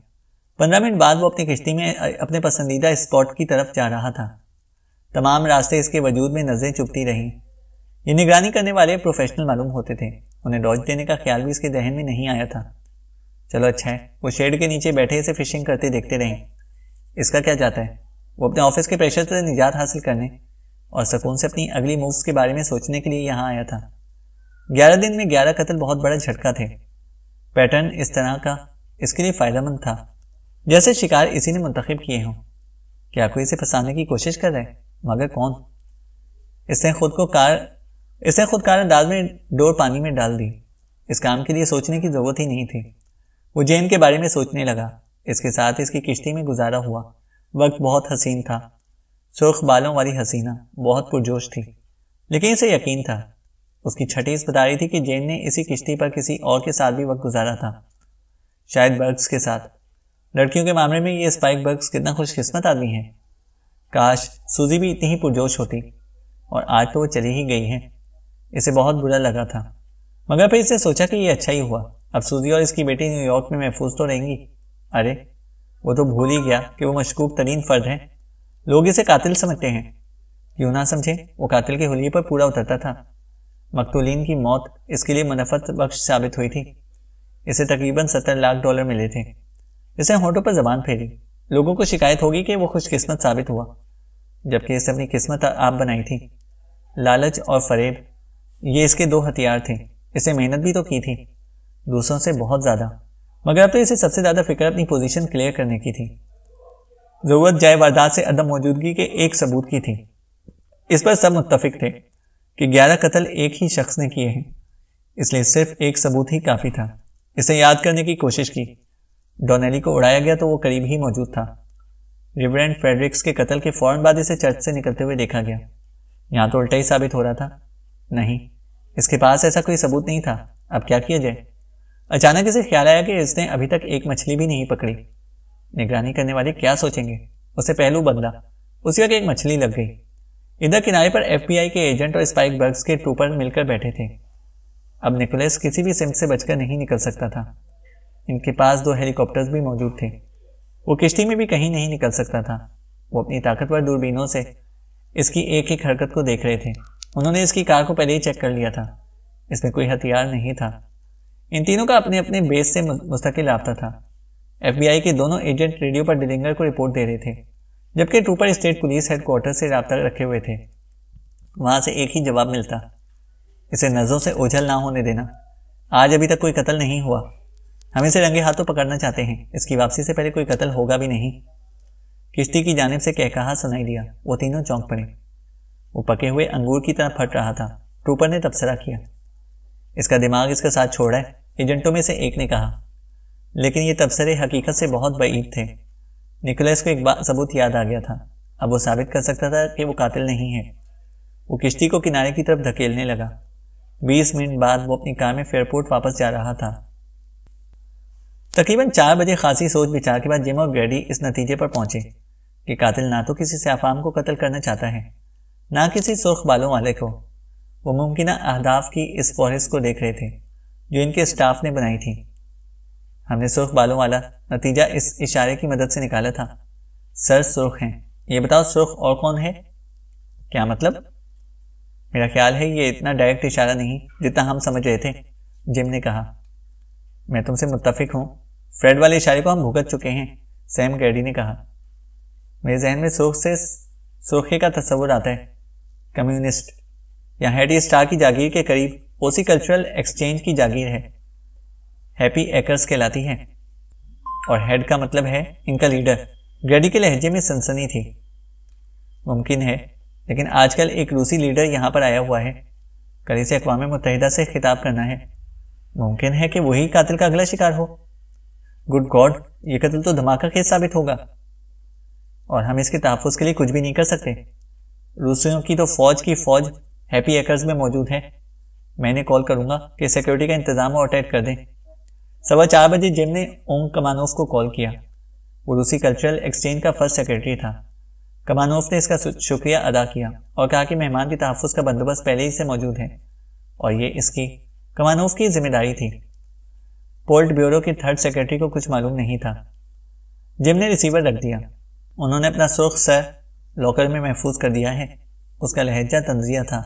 पंद्रह मिनट बाद वो अपनी किश्ती में अपने पसंदीदा स्पॉट की तरफ जा रहा था तमाम रास्ते इसके वजूद में नज़रें चुपती रहीं ये निगरानी करने वाले प्रोफेशनल मालूम होते थे उन्हें डॉज देने का ख्याल भी इसके दहन में नहीं आया था चलो अच्छा है वो शेड के नीचे बैठे इसे फिशिंग करते देखते रहे इसका क्या जाता है वो अपने ऑफिस के प्रेशर से निजात हासिल करने और सुकून से अपनी अगली मूव्स के बारे में सोचने के लिए यहाँ आया था ग्यारह दिन में ग्यारह कत्ल बहुत बड़ा झटका थे पैटर्न इस तरह का इसके लिए फ़ायदेमंद था जैसे शिकार इसी ने मुंतखब किए हों क्या कोई इसे फंसाने की कोशिश कर रहे मगर कौन इसने खुद को कार इसने खुद कार अंदाज में डोर पानी में डाल दी इस काम के लिए सोचने की ज़रूरत ही नहीं थी वो जैन के बारे में सोचने लगा इसके साथ इसकी किश्ती में गुजारा हुआ वक्त बहुत हसीन था सुर्ख बालों वाली हसीना बहुत पुरजोश थी लेकिन इसे यकीन था उसकी छटीस बता रही थी कि जैन ने इसी किश्ती पर किसी और के साथ भी वक्त गुजारा था शायद बर्ग्स के साथ लड़कियों के मामले में ये स्पाइक बग्स कितना खुशकिस्मत आदमी है काश सूजी भी इतनी ही पुरजोश होती और आज तो वो चली ही गई है इसे बहुत बुरा लगा था मगर फिर इसे सोचा कि ये अच्छा ही हुआ अब सूजी और इसकी बेटी न्यूयॉर्क में महफूज तो रहेंगी अरे वो तो भूल ही गया कि वो मशकूक तरीन फर्द है लोग इसे कातिल समझते हैं क्यों ना समझे वो कातिल के होलिये पर पूरा उतरता था मकतुलीन की मौत इसके लिए मुनफत बख्श साबित हुई थी इसे तकरीबन सत्तर लाख डॉलर मिले थे इसने होटो पर जबान फेरी लोगों को शिकायत होगी कि वो खुशकिस्मत साबित हुआ जबकि इसे अपनी किस्मत आप बनाई थी लालच और फरेब ये इसके दो हथियार थे इसे मेहनत भी तो की थी दूसरों से बहुत ज़्यादा मगर अब तो इसे सबसे ज़्यादा फिक्र अपनी पोजीशन क्लियर करने की थी ज़रूरत जय वारदात से अदम मौजूदगी के एक सबूत की थी इस पर सब मुतफिक थे कि ग्यारह कत्ल एक ही शख्स ने किए हैं इसलिए सिर्फ एक सबूत ही काफ़ी था इसे याद करने की कोशिश की डोनेली को उड़ाया गया तो वो करीब ही मौजूद था रिवरेंट फ्रेडरिक्स के कत्ल के फौरन बाद इसे चर्च से निकलते हुए देखा गया यहाँ तो उल्टा ही साबित हो रहा था नहीं इसके पास ऐसा कोई सबूत नहीं था अब क्या किया जाए अचानक इसे ख्याल आया कि इसने अभी तक एक मछली भी नहीं पकड़ी निगरानी करने वाले क्या सोचेंगे उसे पहलू बदला उसी वक्त एक मछली लग गई इधर किनारे पर एफबीआई के एजेंट और स्पाइक बर्ग्स के ट्रूपर मिलकर बैठे थे अब निकोलस किसी भी सिम से बचकर नहीं निकल सकता था इनके पास दो हेलीकॉप्टर्स भी मौजूद थे वो किश्ती में भी कहीं नहीं निकल सकता था वो अपनी ताकतवर दूरबीनों से इसकी एक एक हरकत को देख रहे थे उन्होंने इसकी कार को पहले ही चेक कर लिया था इसमें कोई हथियार नहीं था इन तीनों का अपने अपने बेस से मुस्तकिल रबता था एफ के दोनों एजेंट रेडियो पर डिलिंगर को रिपोर्ट दे रहे थे जबकि ट्रूपर स्टेट पुलिस हेडक्वार्टर से रबता रखे हुए थे वहां से एक ही जवाब मिलता इसे नज़रों से ओझल ना होने देना आज अभी तक कोई कत्ल नहीं हुआ हम इसे रंगे हाथों पकड़ना चाहते हैं इसकी वापसी से पहले कोई कत्ल होगा भी नहीं किश्ती की जानब से कह कहा सुनाई दिया वो तीनों चौंक पड़े वो पके हुए अंगूर की तरह फट रहा था ट्रूपर ने तबसरा किया इसका दिमाग इसके साथ छोड़ा है एजेंटों में से एक ने कहा लेकिन ये तबसरे हकीकत से बहुत बईद थे निकोलस को एक बार सबूत याद आ गया था अब वो साबित कर सकता था कि वो कातिल नहीं है वो किश्ती को किनारे की तरफ धकेलने लगा बीस मिनट बाद वो अपनी कार में फेयरपोर्ट वापस जा रहा था तकरीबन चार बजे खासी सोच विचार के बाद जिम और ग्रेडी इस नतीजे पर पहुंचे कि कातिल ना तो किसी सयाफाम को कत्ल करना चाहता है ना किसी सुर्ख बालों वाले को वो मुमकिन अहदाफ की इस फहरिस्त को देख रहे थे जो इनके स्टाफ ने बनाई थी हमने सुर्ख बालों वाला नतीजा इस इशारे की मदद से निकाला था सर सुर्ख हैं ये बताओ सुर्ख और कौन है क्या मतलब मेरा ख्याल है ये इतना डायरेक्ट इशारा नहीं जितना हम समझ रहे थे जिम ने कहा मैं तुमसे मुतफिक हूँ फ्रेड वाले इशारे को हम भुगत चुके हैं सैम कैडी ने कहा मेरे जहन में सोख से सुरखे का तस्वुर आता है कम्युनिस्ट या हेडी स्टार की जागीर के करीब ओसी कल्चरल एक्सचेंज की जागीर है हैप्पी एकर्स कहलाती है और हेड का मतलब है इनका लीडर ग्रेडी के लहजे में सनसनी थी मुमकिन है लेकिन आजकल एक रूसी लीडर यहां पर आया हुआ है कल इसे अकवा मुतहदा से खिताब करना है मुमकिन है कि वही कातिल का अगला शिकार हो गुड गॉड ये कत्ल तो धमाका खेज साबित होगा और हम इसके तहफ़ के लिए कुछ भी नहीं कर सकते रूसियों की तो फौज की फौज हैप्पी एकर्स में मौजूद है मैंने कॉल करूंगा कि सिक्योरिटी का इंतजाम और अटैक कर दें सवा चार बजे जिम ने ओम कमानोफ को कॉल किया वो रूसी कल्चरल एक्सचेंज का फर्स्ट सेक्रेटरी था कमानोफ ने इसका शुक्रिया अदा किया और कहा कि मेहमान के तहफ़ का बंदोबस्त पहले ही से मौजूद है और ये इसकी कमानोफ की जिम्मेदारी थी पोल्ट ब्यूरो की थर्ड सेक्रेटरी को कुछ मालूम नहीं था जिम ने रिसीवर रख दिया उन्होंने अपना सुर्ख सर लॉकर में महफूज कर दिया है उसका लहजा तंजिया था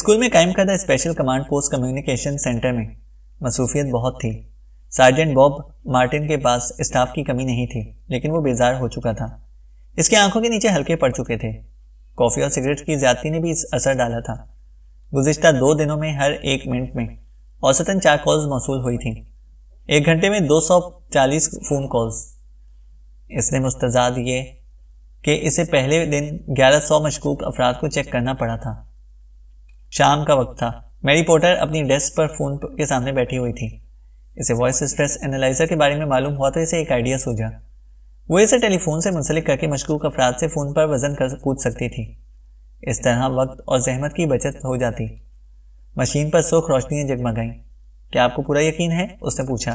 स्कूल में कायम करदा special command post communication centre में मसरूफियत बहुत थी सार्जेंट बॉब मार्टिन के पास स्टाफ की कमी नहीं थी लेकिन वो बेजार हो चुका था इसकी आंखों के नीचे हल्के पड़ चुके थे कॉफ़ी और सिगरेट की ज्यादती ने भी इस असर डाला था गुजशत दो दिनों में हर एक मिनट में औसतन चार कॉल्स मौसू हुई थी एक घंटे में 240 फ़ोन कॉल्स इसने मुस्तजा दिए कि इसे पहले दिन 1100 मशकूक अफराद को चेक करना पड़ा था शाम का वक्त था मैरी पोर्टर अपनी डेस्क पर फ़ोन के सामने बैठी हुई थी इसे वॉइस स्ट्रेस एनालाइजर के बारे में मालूम हुआ तो इसे एक आइडिया सूझा वो इसे टेलीफोन से मुंसलिक करके मशकूक अफराद से फ़ोन पर वजन कर कूद सकती थी इस तरह वक्त और जहमत की बचत हो जाती मशीन पर सुर्ख रोशनियां जगमगाई क्या आपको पूरा यकीन है उसने पूछा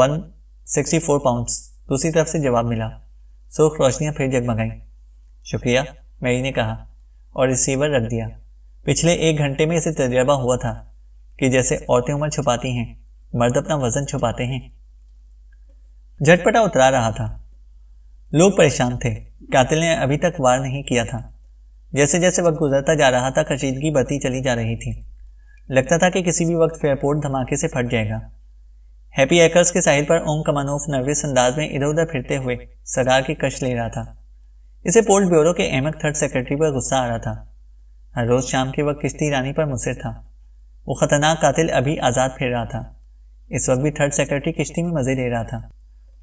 वन सिक्सटी फोर पाउंड दूसरी तरफ से जवाब मिला सोख रोशनियां फिर जगमगाई शुक्रिया मैरी ने कहा और रिसीवर रख दिया पिछले एक घंटे में इसे तजर्बा हुआ था कि जैसे औरतें उम्र छुपाती हैं मर्द अपना वजन छुपाते हैं झटपटा उतरा रहा था लोग परेशान थे कातिल ने अभी तक वार नहीं किया था जैसे जैसे वक्त गुजरता जा रहा था कशीदगी बढ़ती चली जा रही थी लगता था कि किसी भी वक्त फेयरपोर्ट धमाके से फट जाएगा हैप्पी एकर्स के साहिल पर ओम कमानोफ नर्वस अंदाज में इधर उधर फिरते हुए सगा की कश ले रहा था इसे पोर्ट ब्यूरो के अहमद थर्ड सेक्रेटरी पर गुस्सा आ रहा था हर रोज शाम के वक्त किश्ती रानी पर मुसर था वो खतरनाक कातिल अभी आज़ाद फिर रहा था इस वक्त भी थर्ड सेक्रेटरी किश्ती में मज़े ले रहा था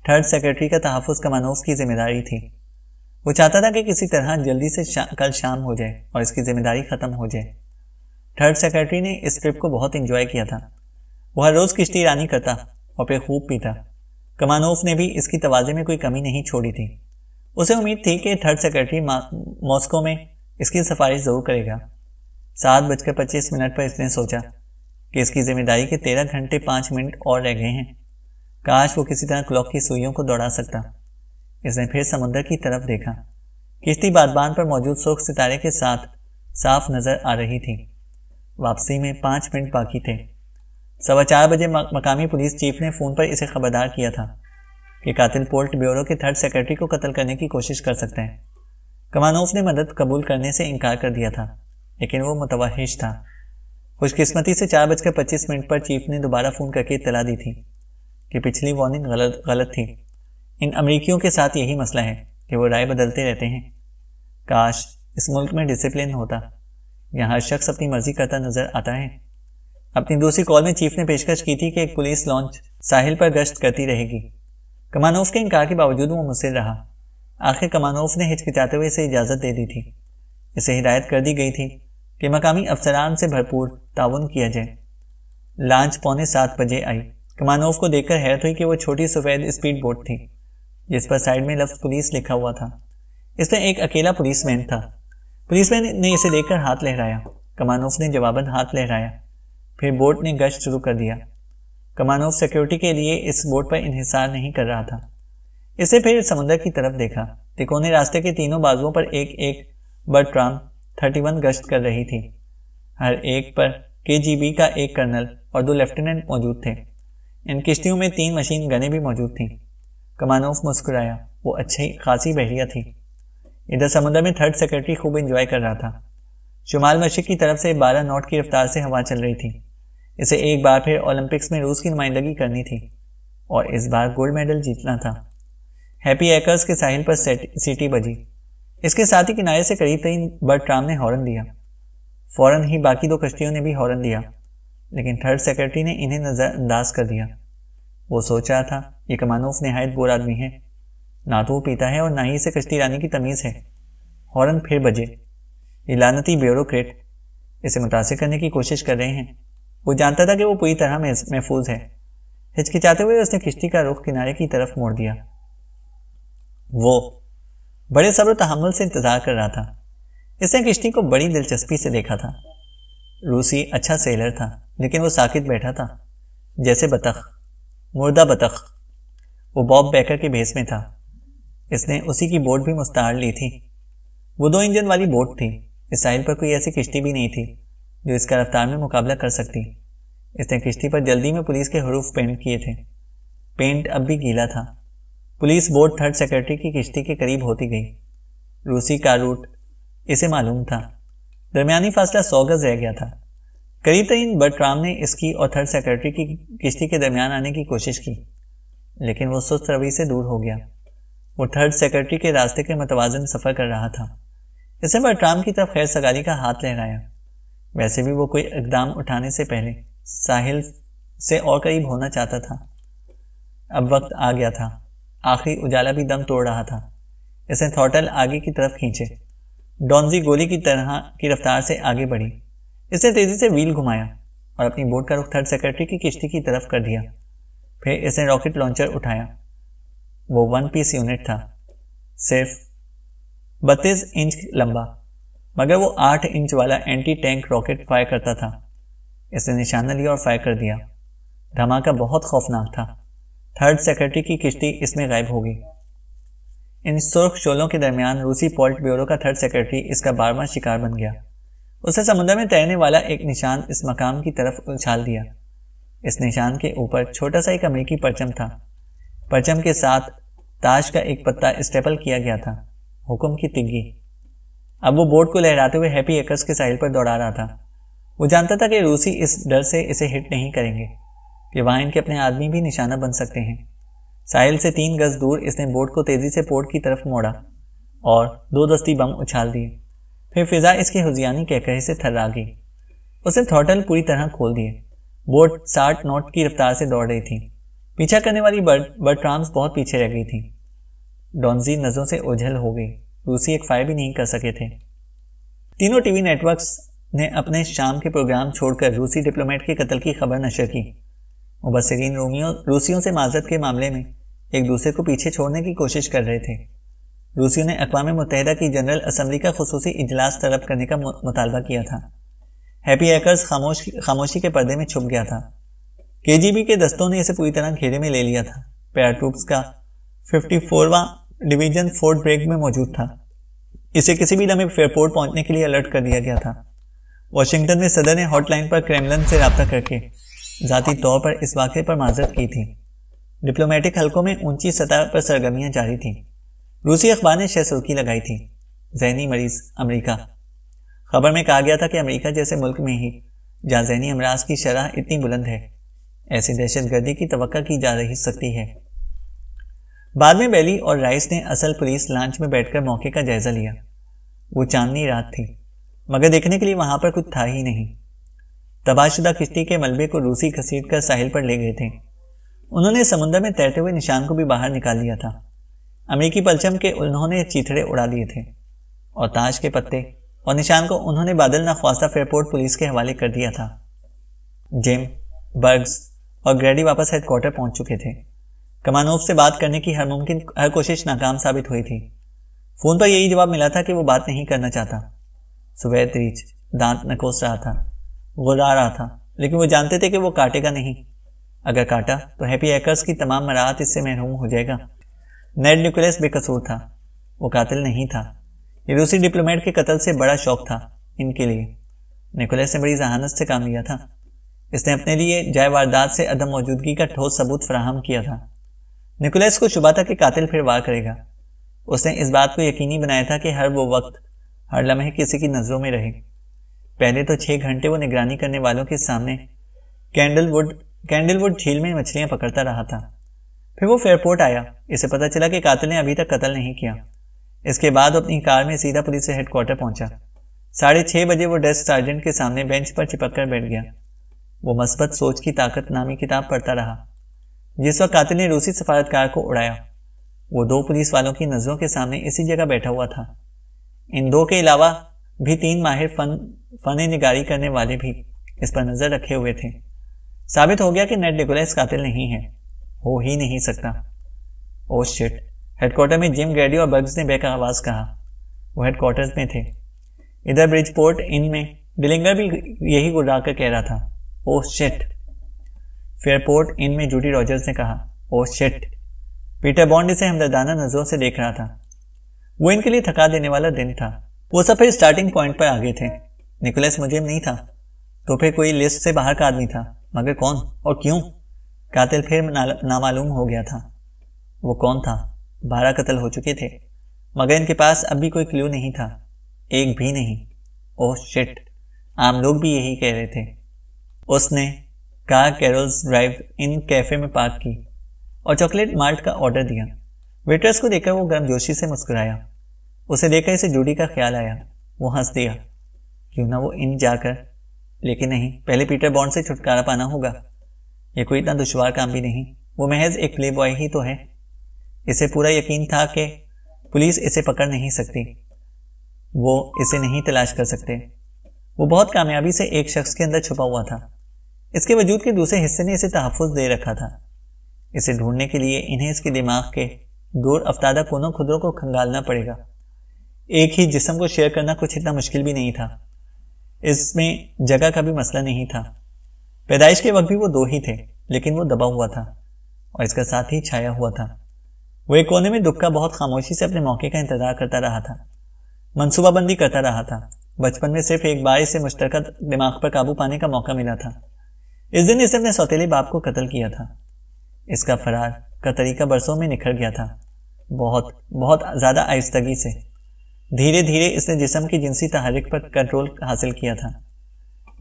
थर्ड सेक्रेटरी का तहफ़ कमानोफ की जिम्मेदारी थी वो चाहता था कि किसी तरह जल्दी से शा, कल शाम हो जाए और इसकी जिम्मेदारी खत्म हो जाए थर्ड सेक्रेटरी ने इस ट्रिप को बहुत इंजॉय किया था वह रोज किश्ती रानी करता और फिर खूब पीता कमानोफ ने भी इसकी तवाजे में कोई कमी नहीं छोड़ी थी उसे उम्मीद थी कि थर्ड सेक्रेटरी मॉस्को में इसकी सिफारिश जरूर करेगा सात बजकर पच्चीस मिनट पर इसने सोचा कि इसकी जिम्मेदारी के तेरह घंटे पाँच मिनट और रह गए हैं काश वो किसी तरह क्लॉक की सुइयों को दौड़ा सकता इसने फिर समुद्र की तरफ देखा किश्ती बादबान पर मौजूद सुख सितारे के साथ साफ नजर आ रही थी वापसी में पांच मिनट बाकी थे सवा चार बजे मकामी पुलिस चीफ ने फ़ोन पर इसे खबरदार किया था कि कातिल पोर्ट ब्यूरो के थर्ड सेक्रेटरी को कत्ल करने की कोशिश कर सकते हैं कमानोफ ने मदद कबूल करने से इनकार कर दिया था लेकिन वो मुतवाहिश था खुशकिस्मती से चार बजकर पच्चीस मिनट पर चीफ ने दोबारा फ़ोन करके इतला दी थी कि पिछली वार्निंग गलत गलत थी इन अमरीकियों के साथ यही मसला है कि वो राय बदलते रहते हैं काश इस मुल्क में डिसिप्लिन होता यहाँ हर शख्स अपनी मर्जी करता नजर आता है अपनी दूसरी कॉल में चीफ ने पेशकश की थी कि एक पुलिस लॉन्च साहिल पर गश्त करती रहेगी कमानोफ के इनकार के बावजूद वो मुझसे रहा आखिर कमानोफ ने हिचकिचाते हुए इसे इजाज़त दे दी थी इसे हिदायत कर दी गई थी कि मकामी अफसरान से भरपूर ताउन किया जाए लांच पौने सात बजे आई कमानोफ को देखकर हैरत हुई कि वो छोटी सफ़ेद स्पीड बोट थी जिस पर साइड में लफ्ज पुलिस लिखा हुआ था इसमें एक अकेला पुलिसमैन था पुलिसमैन ने इसे देखकर हाथ लहराया कमानोफ ने जवाबन हाथ लहराया फिर बोट ने गश्त शुरू कर दिया कमानोफ सिक्योरिटी के लिए इस बोट पर इंहिसार नहीं कर रहा था इसे फिर समुद्र की तरफ देखा तिकोने रास्ते के तीनों बाजुओं पर एक एक बर्ट्राम थर्टी वन गश्त कर रही थी हर एक पर के का एक कर्नल और दो लेफ्टिनेंट मौजूद थे इन किश्तियों में तीन मशीन गने भी मौजूद थीं कमानोफ मुस्कुराया वो अच्छी खासी बहरिया थी इधर समुद्र में थर्ड सेक्रेटरी खूब इंजॉय कर रहा था शुमाल मशीक की तरफ से बारह नोट की रफ्तार से हवा चल रही थी इसे एक बार फिर ओलंपिक्स में रूस की नुमाइंदगी करनी थी और इस बार गोल्ड मेडल जीतना था हैप्पी एकर्स के साहिल पर सीटी बजी इसके साथ ही किनारे से करीब बर्ड ट्राम ने हॉर्न दिया फौरन ही बाकी दो कश्तियों ने भी हॉर्न दिया लेकिन थर्ड सेक्रेटरी ने इन्हें नज़रअंदाज कर दिया वो सोच रहा था ये कमानोफ नहायत बोर आदमी है ना तो वो पीता है और ना ही इसे कश्ती लाने की तमीज़ है हॉर्न फिर बजे ये लानती ब्यूरोक्रेट इसे मुतासर करने की कोशिश कर रहे हैं वो जानता था कि वो पूरी तरह महफूज है हिचकिचाते हुए उसने किश्ती का रुख किनारे की तरफ मोड़ दिया वो बड़े सब्र तहमल से इंतज़ार कर रहा था इसने किश्ती को बड़ी दिलचस्पी से देखा था रूसी अच्छा सेलर था लेकिन वो साकित बैठा था जैसे बतख मुर्दा बतख वो बॉब बैकर के भेस में था इसने उसी की बोट भी मुस्तार ली थी वो दो इंजन वाली बोट थी इस साहिल पर कोई ऐसी किश्ती भी नहीं थी जो इसका रफ्तार में मुकाबला कर सकती इसने किश्ती पर जल्दी में पुलिस के हरूफ पेंट किए थे पेंट अब भी गीला था पुलिस बोर्ड थर्ड सेक्रेटरी की किश्ती के करीब होती गई रूसी का रूट इसे मालूम था दरमियानी फासला सौ गज रह गया था करीब तरीन बटराम ने इसकी और थर्ड सेक्रेटरी की किश्ती के दरमियान आने की कोशिश की लेकिन वो सुस्त रवि से दूर हो गया वो थर्ड सेक्रेटरी के रास्ते के मतवाजन सफ़र कर रहा था इसे ट्राम की तरफ खैर सगारी का हाथ लहराया वैसे भी वो कोई इकदाम उठाने से पहले साहिल से और करीब होना चाहता था अब वक्त आ गया था आखिरी उजाला भी दम तोड़ रहा था इसे थॉटल आगे की तरफ खींचे डॉन्जी गोली की तरह की रफ्तार से आगे बढ़ी इसने तेज़ी से व्हील घुमाया और अपनी बोट का रुख थर्ड सेक्रेटरी की किश्ती की तरफ कर दिया फिर इसने रॉकेट लॉन्चर उठाया वो वन पीस यूनिट था सिर्फ बत्तीस इंच लंबा मगर वो आठ इंच वाला एंटी टैंक रॉकेट फायर करता था इसने निशाना लिया और फायर कर दिया धमाका बहुत खौफनाक था थर्ड सेक्रेटरी की किश्ती इसमें गायब हो गई इन सुर्ख शोलों के दरमियान रूसी पॉल्ट ब्यूरो का थर्ड सेक्रेटरी इसका बारवा शिकार बन गया उसे समुद्र में तैरने वाला एक निशान इस मकाम की तरफ उछाल दिया इस निशान के ऊपर छोटा सा एक अमेरिकी परचम था परचम के साथ ताश का एक पत्ता स्टेपल किया गया था हुक्म की तिग्गी अब वो बोर्ड को लहराते हुए हैप्पी एकर्स के साहिल पर दौड़ा रहा था वो जानता था कि रूसी इस डर से इसे हिट नहीं करेंगे कि वहां इनके अपने आदमी भी निशाना बन सकते हैं साहिल से तीन गज दूर इसने बोट को तेजी से पोर्ट की तरफ मोड़ा और दो दस्ती बम उछाल दिए फिर फिजा इसकी हुजियानी कहकहे से थर्रा गई उसने थॉटल पूरी तरह खोल दिए बोट 60 नॉट की रफ्तार से दौड़ रही थी पीछा करने वाली बर्ड बर्ड ट्राम्स बहुत पीछे रह गई थी डॉन्जी नज़रों से ओझल हो गई रूसी एक फायर भी नहीं कर सके थे तीनों टीवी नेटवर्क्स ने अपने शाम के प्रोग्राम छोड़कर रूसी डिप्लोमेट के कत्ल की खबर नशर की मुबसरीन रोमियो रूसियों से माजरत के मामले में एक दूसरे को पीछे छोड़ने की कोशिश कर रहे थे रूसियों ने अकवा मुतहदा की जनरल असम्बली का खसूसी इजलास तलब करने का मुतालबा किया था हैप्पी हैकर्स खामोश खामोशी के पर्दे में छुप गया था के के दस्तों ने इसे पूरी तरह घेरे में ले लिया था पैराट्रूप्स का फोरवा डिवीजन फोर्ट ब्रेक में मौजूद था इसे किसी भी लम्बे एयरपोर्ट पहुंचने के लिए अलर्ट कर दिया गया था वाशिंगटन में सदर ने हॉटलाइन पर क्रेमलन से रबता करके ज़ाती तौर पर इस वाक़े पर माजरत की थी डिप्लोमेटिक हलकों में ऊंची सतह पर सरगर्मियां जारी थीं रूसी अखबार ने शह सुर्खी लगाई थी जहनी मरीज अमरीका खबर में कहा गया था कि अमेरिका जैसे मुल्क में ही जहाँ जहनी अमराज की शरह इतनी बुलंद है ऐसी दहशत गर्दी की तवक्का की जा रही सकती है बाद में बेली और राइस ने असल पुलिस लांच में बैठकर मौके का जायजा लिया वो चांदनी रात थी मगर देखने के लिए वहां पर कुछ था ही नहीं तबाहशुदा किश्ती के मलबे को रूसी घसीट कर साहिल पर ले गए थे उन्होंने समुद्र में तैरते हुए निशान को भी बाहर निकाल लिया था अमेरिकी पलचम के उन्होंने चीथड़े उड़ा दिए थे और ताश के पत्ते और निशान को उन्होंने बादल नख्वास्ता फेयरपोर्ट पुलिस के हवाले कर दिया था जिम बर्ग्स और ग्रेडी वापस हेडक्वार्टर पहुंच चुके थे कमानोव से बात करने की हर मुमकिन हर कोशिश नाकाम साबित हुई थी फोन पर यही जवाब मिला था कि वो बात नहीं करना चाहता सुबह रीच दांत नकोस रहा था गुर्रा रहा था लेकिन वो जानते थे कि वो काटेगा नहीं अगर काटा तो हैप्पी एकर्स की तमाम मराहत इससे महरूम हो जाएगा नेड न्यूक्लियस बेकसूर था वो कातिल नहीं था ये रूसी डिप्लोमेट के कत्ल से बड़ा शौक था इनके लिए निकोलस ने बड़ी जहानत से काम लिया था इसने अपने लिए जाय वारदात से अदम मौजूदगी का ठोस सबूत फराहम किया था निकोलस को शुबा था कि कातिल फिर वार करेगा उसने इस बात को यकीनी बनाया था कि हर वो वक्त हर लम्हे किसी की नज़रों में रहे पहले तो छः घंटे वो निगरानी करने वालों के सामने कैंडलवुड कैंडलवुड झील में मछलियाँ पकड़ता रहा था फिर वो फेयरपोर्ट आया इसे पता चला कि कातिल ने अभी तक कत्ल नहीं किया इसके बाद वो अपनी कार में सीधा पुलिस हेडक्वार्टर पहुंचा साढ़े छह बजे वो डेस्क सार्जेंट के सामने बेंच पर चिपक कर बैठ गया वो मस्बत सोच की ताकत नामी किताब पढ़ता रहा जिस वक्त कातिल ने रूसी सफारतकार को उड़ाया वो दो पुलिस वालों की नज़रों के सामने इसी जगह बैठा हुआ था इन दो के अलावा भी तीन माहिर फन फन निगारी करने वाले भी इस पर नज़र रखे हुए थे साबित हो गया कि नेट निकोलस कातिल नहीं है हो ही नहीं सकता ओ oh शिट हेडक्वार्टर में जिम ग्रेडी और बग्स ने बेका आवाज़ कहा वो हेडक्वार्टर में थे इधर ब्रिज पोर्ट इन में डिलिंगर भी यही गुड़ा कर कह रहा था ओ शिट फेयरपोर्ट इन में जूडी रॉजर्स ने कहा ओ शेट पीटर बॉन्ड इसे हमदर्दाना नज़रों से देख रहा था वो इनके लिए थका देने वाला दिन था वो सब फिर स्टार्टिंग पॉइंट पर आगे थे निकोलस मुझे नहीं था तो फिर कोई लिस्ट से बाहर का आदमी था मगर कौन और क्यों कातिल फिर नामालूम हो गया था वो कौन था बारह कत्ल हो चुके थे मगर इनके पास अब भी कोई क्ल्यू नहीं था एक भी नहीं ओह oh, शिट आम लोग भी यही कह रहे थे उसने car Carol's drive in cafe में पार्क की और चॉकलेट माल्ट का ऑर्डर दिया वेटर्स को देखकर वो गर्मजोशी से मुस्कुराया उसे देखकर इसे जूडी का ख्याल आया वो हंस दिया क्यों ना वो इन जाकर लेकिन नहीं पहले पीटर बॉन्ड से छुटकारा पाना होगा यह कोई इतना दुशवार काम भी नहीं वो महज एक प्ले बॉय ही तो है इसे पूरा यकीन था कि पुलिस इसे पकड़ नहीं सकती वो इसे नहीं तलाश कर सकते वो बहुत कामयाबी से एक शख्स के अंदर छुपा हुआ था इसके वजूद के दूसरे हिस्से ने इसे तहफ़ दे रखा था इसे ढूंढने के लिए इन्हें इसके दिमाग के दूर अफ्तादा कोनों खुदरों को खंगालना पड़ेगा एक ही जिसम को शेयर करना कुछ इतना मुश्किल भी नहीं था इसमें जगह का भी मसला नहीं था पैदाइश के वक्त भी वो दो ही थे लेकिन वो दबा हुआ था और इसका साथ ही छाया हुआ था वो एक कोने में दुक्का बहुत खामोशी से अपने मौके का इंतजार करता रहा था मनसूबाबंदी करता रहा था बचपन में सिर्फ एक बार इसे मुश्तर दिमाग पर काबू पाने का मौका मिला था इस दिन इसे अपने सौतेले बाप को कत्ल किया था इसका फरार का तरीका बरसों में निखर गया था बहुत बहुत ज़्यादा आहिस्तगी से धीरे धीरे इसने जिसम की जिनसी तहरिक पर कंट्रोल हासिल किया था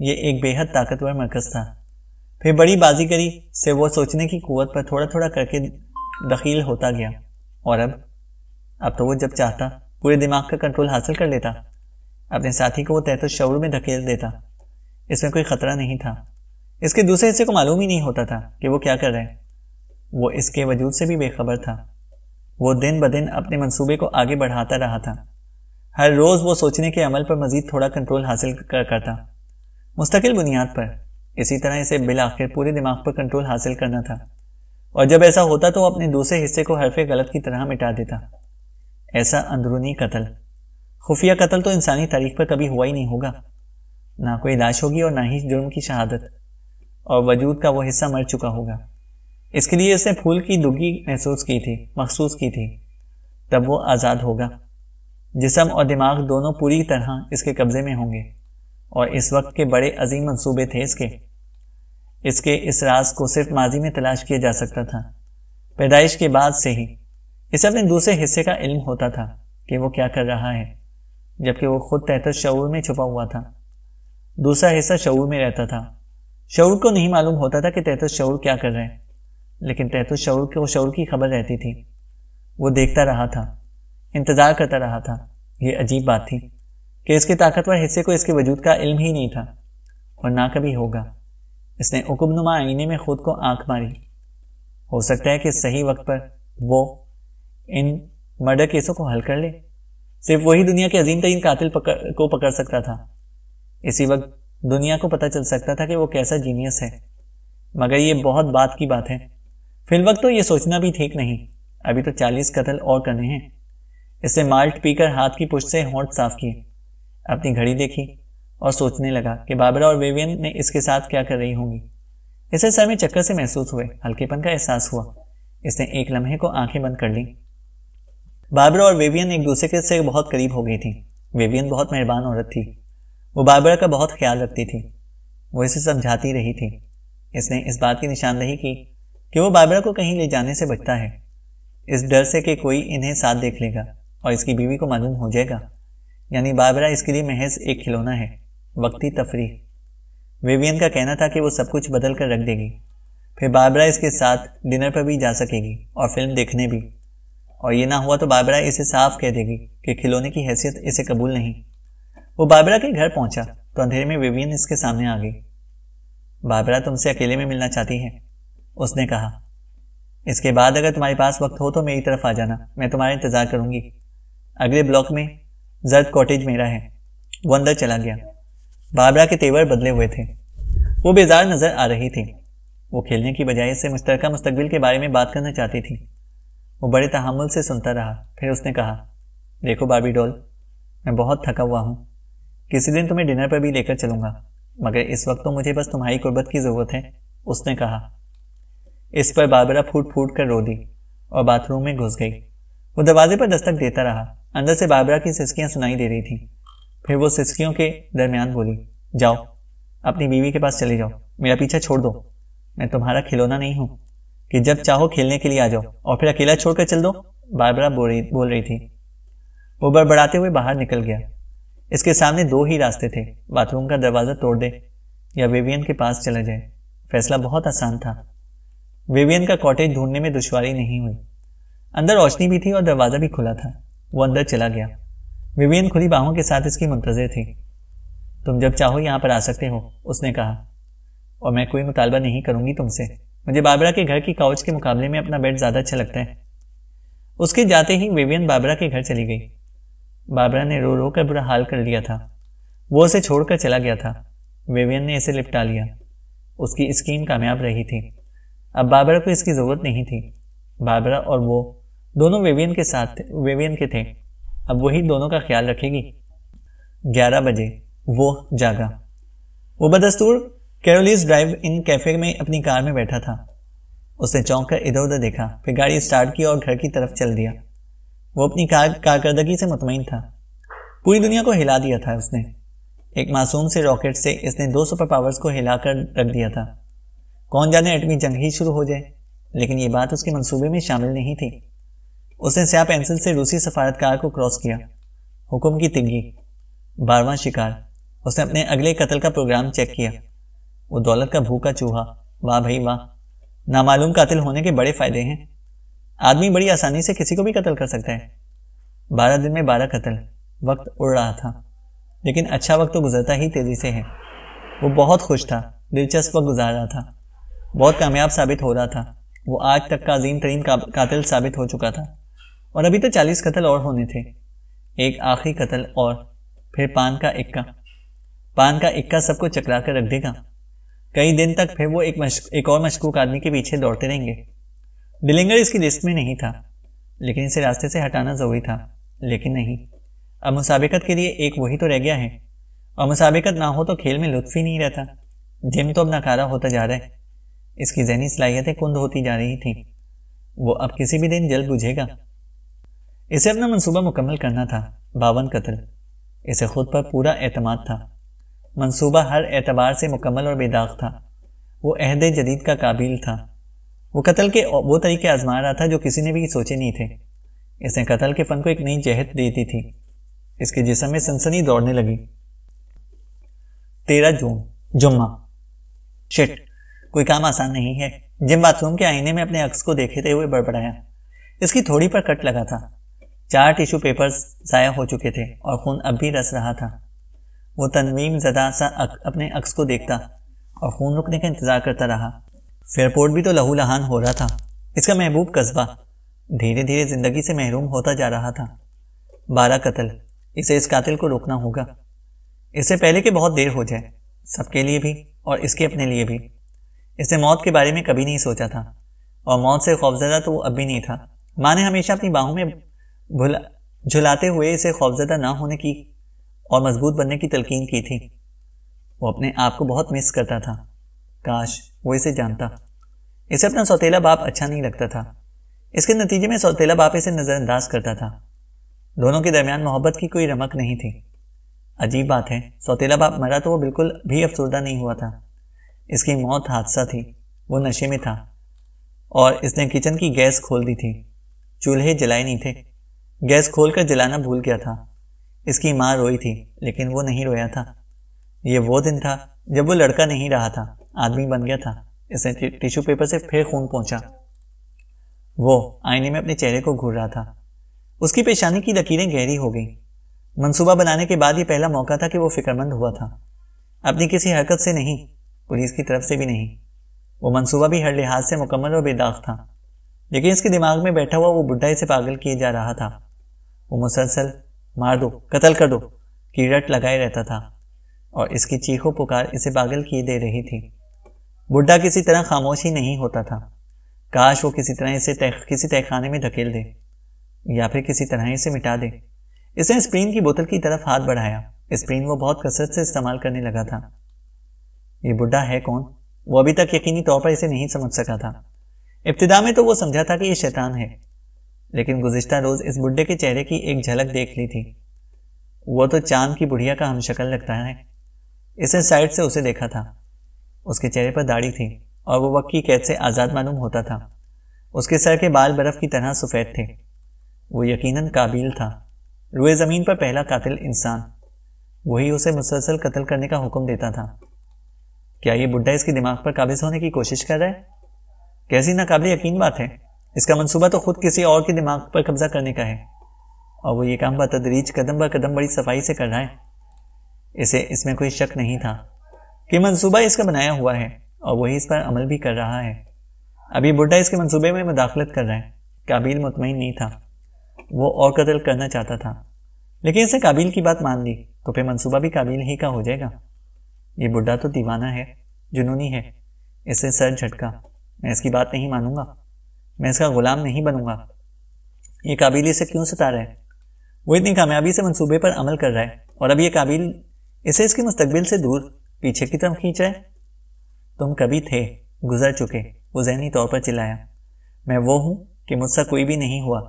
ये एक बेहद ताकतवर मरकज़ था फिर बड़ी बाजीगरी से वो सोचने की कुवत पर थोड़ा थोड़ा करके दखील होता गया और अब अब तो वो जब चाहता पूरे दिमाग का कंट्रोल हासिल कर लेता अपने साथी को वो तहत शौर में धकेल देता इसमें कोई ख़तरा नहीं था इसके दूसरे हिस्से को मालूम ही नहीं होता था कि वो क्या कर रहे हैं वो इसके वजूद से भी बेखबर था वो दिन ब दिन अपने मंसूबे को आगे बढ़ाता रहा था हर रोज़ वो सोचने के अमल पर मज़ीद थोड़ा कंट्रोल हासिल कर करता मुस्तकिल बुनियाद पर इसी तरह इसे बिल आखिर पूरे दिमाग पर कंट्रोल हासिल करना था और जब ऐसा होता तो वो अपने दूसरे हिस्से को हरफे गलत की तरह मिटा देता ऐसा अंदरूनी कत्ल खुफिया कत्ल तो इंसानी तारीख पर कभी हुआ ही नहीं होगा ना कोई लाश होगी और ना ही जुर्म की शहादत और वजूद का वो हिस्सा मर चुका होगा इसके लिए उसने फूल की दुगी महसूस की थी महसूस की थी तब वो आज़ाद होगा जिसम और दिमाग दोनों पूरी तरह इसके कब्ज़े में होंगे और इस वक्त के बड़े अजीम मंसूबे थे इसके इसके इस राज को सिर्फ माजी में तलाश किया जा सकता था पैदाइश के बाद से ही इसे अपने दूसरे हिस्से का इल्म होता था कि वो क्या कर रहा है जबकि वो खुद तहत शऊर में छुपा हुआ था दूसरा हिस्सा शऊर में रहता था शऊर को नहीं मालूम होता था कि तहत शऊर क्या कर रहे हैं लेकिन तहत शऊर को शऊर की खबर रहती थी वो देखता रहा था इंतज़ार करता रहा था ये अजीब बात थी कि इसके ताकतवर हिस्से को इसके वजूद का इल्म ही नहीं था और ना कभी होगा इसने हुक्मनुमा आईने में खुद को आंख मारी हो सकता है कि सही वक्त पर वो इन मर्डर केसों को हल कर ले सिर्फ वही दुनिया के अजीम तरीन कातिल पकड़ को पकड़ सकता था इसी वक्त दुनिया को पता चल सकता था कि वो कैसा जीनियस है मगर ये बहुत बात की बात है फिल वक्त तो ये सोचना भी ठीक नहीं अभी तो चालीस कतल और करने हैं इसे माल्ट पीकर हाथ की पुष्ट से होंठ साफ किए अपनी घड़ी देखी और सोचने लगा कि बाबरा और वेवियन ने इसके साथ क्या कर रही होंगी इसे सर में चक्कर से महसूस हुए हल्केपन का एहसास हुआ इसने एक लम्हे को आंखें बंद कर ली बाबरा और वेवियन एक दूसरे के से बहुत करीब हो गई थी वेवियन बहुत मेहरबान औरत थी वो बाबरा का बहुत ख्याल रखती थी वो इसे समझाती रही थी इसने इस बात की निशानदेही की कि वो बाबरा को कहीं ले जाने से बचता है इस डर से कि कोई इन्हें साथ देख लेगा और इसकी बीवी को मालूम हो जाएगा यानी बाबरा इसके लिए महज एक खिलौना है वक्ती तफरी विवियन का कहना था कि वो सब कुछ बदल कर रख देगी फिर बाबरा इसके साथ डिनर पर भी जा सकेगी और फिल्म देखने भी और ये ना हुआ तो बाबरा इसे साफ कह देगी कि खिलौने की हैसियत इसे कबूल नहीं वो बाबरा के घर पहुंचा तो अंधेरे में विवियन इसके सामने आ गई बाबरा तुमसे अकेले में मिलना चाहती है उसने कहा इसके बाद अगर तुम्हारे पास वक्त हो तो मेरी तरफ आ जाना मैं तुम्हारा इंतज़ार करूंगी अगले ब्लॉक में जर्द कॉटेज मेरा है वो अंदर चला गया बाबरा के तेवर बदले हुए थे वो बेजार नजर आ रही थी वो खेलने की बजाय इससे मुश्तर मुस्तबिल के बारे में बात करना चाहती थी वो बड़े तहमुल से सुनता रहा फिर उसने कहा देखो बाबी डॉल मैं बहुत थका हुआ हूँ किसी दिन तुम्हें डिनर पर भी लेकर चलूंगा मगर इस वक्त तो मुझे बस तुम्हारी गुर्बत की ज़रूरत है उसने कहा इस पर बाबरा फूट फूट कर रो दी और बाथरूम में घुस गई वो दरवाजे पर दस्तक देता रहा अंदर से बाबरा की सिस्कियाँ सुनाई दे रही थीं फिर वो सिसकियों के दरमियान बोली जाओ अपनी बीवी के पास चले जाओ मेरा पीछा छोड़ दो मैं तुम्हारा खिलौना नहीं हूं कि जब चाहो खेलने के लिए आ जाओ और फिर अकेला छोड़कर चल दो बारबरा बोल रही बोल रही थी वो बड़बड़ाते हुए बाहर निकल गया इसके सामने दो ही रास्ते थे बाथरूम का दरवाज़ा तोड़ दे या वेवियन के पास चला जाए फैसला बहुत आसान था वेवियन का कॉटेज ढूंढने में दुशारी नहीं हुई अंदर रोशनी भी थी और दरवाज़ा भी खुला था वो अंदर चला गया विवेन खुली बाहों के साथ इसकी मुंतजर थी तुम जब चाहो यहाँ पर आ सकते हो उसने कहा और मैं कोई मुतालबा नहीं करूंगी तुमसे मुझे बाबरा के घर की काउच के मुकाबले में अपना बेड ज़्यादा अच्छा लगता है उसके जाते ही विवियन बाबरा के घर चली गई बाबरा ने रो रो कर बुरा हाल कर लिया था वो उसे छोड़कर चला गया था विवियन ने इसे लिपटा लिया उसकी स्कीम कामयाब रही थी अब बाबरा को इसकी ज़रूरत नहीं थी बाबरा और वो दोनों विवियन के साथ विवियन के थे अब वही दोनों का ख्याल रखेगी ग्यारह बजे वो जागा वो बदस्तूर कैरोलिस ड्राइव इन कैफे में अपनी कार में बैठा था उसने चौंक कर इधर उधर देखा फिर गाड़ी स्टार्ट की और घर की तरफ चल दिया वो अपनी कार कारकर्दगी से मुतमिन था पूरी दुनिया को हिला दिया था उसने एक मासूम से रॉकेट से इसने दो सुपर पावर्स को हिलाकर रख दिया था कौन जाने एटमी जंग ही शुरू हो जाए लेकिन ये बात उसके मंसूबे में शामिल नहीं थी उसने स्या पेंसिल से रूसी सफारतकार को क्रॉस किया हुक्म की तिंगी बारवा शिकार उसने अपने अगले कत्ल का प्रोग्राम चेक किया वो दौलत का भूखा चूहा वाह भाई वाह नामालूम कातिल होने के बड़े फायदे हैं आदमी बड़ी आसानी से किसी को भी कत्ल कर सकता है बारह दिन में बारह कत्ल वक्त उड़ रहा था लेकिन अच्छा वक्त तो गुजरता ही तेज़ी से है वो बहुत खुश था दिलचस्प वक्त गुजार रहा था बहुत कामयाब साबित हो रहा था वो आज तक का अजीम तरीन का, कातिल साबित हो चुका था और अभी तो चालीस कत्ल और होने थे एक आखिरी कत्ल और फिर पान का इक्का पान का इक्का सबको चकरा कर रख देगा कई दिन तक फिर वो एक एक और मशकूक आदमी के पीछे दौड़ते रहेंगे डिलिंगर इसकी लिस्ट में नहीं था लेकिन इसे रास्ते से हटाना ज़रूरी था लेकिन नहीं अब मुसाबिकत के लिए एक वही तो रह गया है और मुसाबिकत ना हो तो खेल में लुत्फ ही नहीं रहता जिम तो अब नकारा होता जा रहा है इसकी जहनी सलाहियतें कुंद होती जा रही थी वो अब किसी भी दिन जल्द बुझेगा इसे अपना मंसूबा मुकम्मल करना था बावन कत्ल इसे खुद पर पूरा एतमाद था मंसूबा हर एतबार से मुकम्मल और बेदाग था वो अहद जदीद का काबिल था वो कत्ल के वो तरीके आजमा रहा था जो किसी ने भी सोचे नहीं थे इसने कत्ल के फ़न को एक नई जहत दे दी थी इसके जिसम में सनसनी दौड़ने लगी तेरह जून जुम्मा शिट कोई काम आसान नहीं है जिम बाथरूम के आईने में अपने अक्स को देखते हुए बड़बड़ाया इसकी थोड़ी पर कट लगा था चार टिश्यू पेपर्स ज़ाया हो चुके थे और खून अब भी रस रहा था वो तनवीम जदा सा अक, अपने अक्स को देखता और खून रुकने का इंतज़ार करता रहा फेयरपोर्ट भी तो लहू लहान हो रहा था इसका महबूब कस्बा धीरे धीरे ज़िंदगी से महरूम होता जा रहा था बारह कत्ल इसे इस कातिल को रोकना होगा इससे पहले कि बहुत देर हो जाए सबके लिए भी और इसके अपने लिए भी इसने मौत के बारे में कभी नहीं सोचा था और मौत से खौफजदा तो वो अब भी नहीं था माँ ने हमेशा अपनी बाहों में भुला झुलाते हुए इसे खौफजदा ना होने की और मजबूत बनने की तलकीन की थी वो अपने आप को बहुत मिस करता था काश वो इसे जानता इसे अपना सौतेला बाप अच्छा नहीं लगता था इसके नतीजे में सौतेला बाप इसे नज़रअंदाज करता था दोनों के दरमियान मोहब्बत की कोई रमक नहीं थी अजीब बात है सौतेला बाप मरा तो वो बिल्कुल भी अफसरदा नहीं हुआ था इसकी मौत हादसा थी वो नशे में था और इसने किचन की गैस खोल दी थी चूल्हे जलाए नहीं थे गैस खोलकर जलाना भूल गया था इसकी माँ रोई थी लेकिन वो नहीं रोया था ये वो दिन था जब वो लड़का नहीं रहा था आदमी बन गया था इसने टिश्यू पेपर से फिर खून पहुंचा वो आईने में अपने चेहरे को घूर रहा था उसकी पेशानी की लकीरें गहरी हो गई मंसूबा बनाने के बाद यह पहला मौका था कि वो फिक्रमंद हुआ था अपनी किसी हरकत से नहीं पुलिस की तरफ से भी नहीं वो मंसूबा भी हर लिहाज से मुकम्मल और बेदाग था लेकिन इसके दिमाग में बैठा हुआ वो बुढ़ाई से पागल किए जा रहा था वो मुसलसल मार दो कत्ल कर दो की रट लगाए रहता था और इसकी चीखों पुकार इसे पागल किए दे रही थी बुढ़ा किसी तरह खामोश ही नहीं होता था काश वो किसी तरह इसे तह, किसी तहखाने में धकेल दे या फिर किसी तरह इसे मिटा दे इसने स्प्रीन की बोतल की तरफ हाथ बढ़ाया स्प्रीन वो बहुत कसरत से इस्तेमाल करने लगा था ये बुढ़ा है कौन वो अभी तक यकीनी तौर पर इसे नहीं समझ सका था इब्तदा में तो वो समझा था कि ये शैतान है लेकिन गुज्तर रोज़ इस बुढ़े के चेहरे की एक झलक देख ली थी वो तो चांद की बुढ़िया का शक्ल लगता है इसने साइड से उसे देखा था उसके चेहरे पर दाढ़ी थी और वो वक्त की कैद से आज़ाद मालूम होता था उसके सर के बाल बर्फ़ की तरह सफ़ेद थे वो यकीनन काबिल था रुए ज़मीन पर पहला कातिल इंसान वही उसे मुसलसल कत्ल करने का हुक्म देता था क्या ये बुढ़ा इसके दिमाग पर काबिज होने की कोशिश कर रहा है कैसी नाकाबिल यकीन बात है इसका मंसूबा तो खुद किसी और के दिमाग पर कब्जा करने का है और वो ये काम बतदरीज कदम ब कदम बड़ी सफाई से कर रहा है इसे इसमें कोई शक नहीं था कि मंसूबा इसका बनाया हुआ है और वही इस पर अमल भी कर रहा है अभी बुड्ढा इसके मंसूबे में मुदाखलत कर रहा है काबिल मुतमिन नहीं था वो और कत्ल करना चाहता था लेकिन इसे काबिल की बात मान ली तो फिर मंसूबा भी काबिल ही का हो जाएगा ये बुढ़ा तो दीवाना है जुनूनी है इसे सर झटका मैं इसकी बात नहीं मानूंगा मैं इसका गुलाम नहीं बनूंगा ये काबिल इसे क्यों सता रहा है वो इतनी कामयाबी से मंसूबे पर अमल कर रहा है और अब ये काबिल इसे इसके मुस्तबिल से दूर पीछे की तरफ खींच रहा है तुम कभी थे गुजर चुके वो जहनी तौर पर चिल्लाया मैं वो हूं कि मुझसे कोई भी नहीं हुआ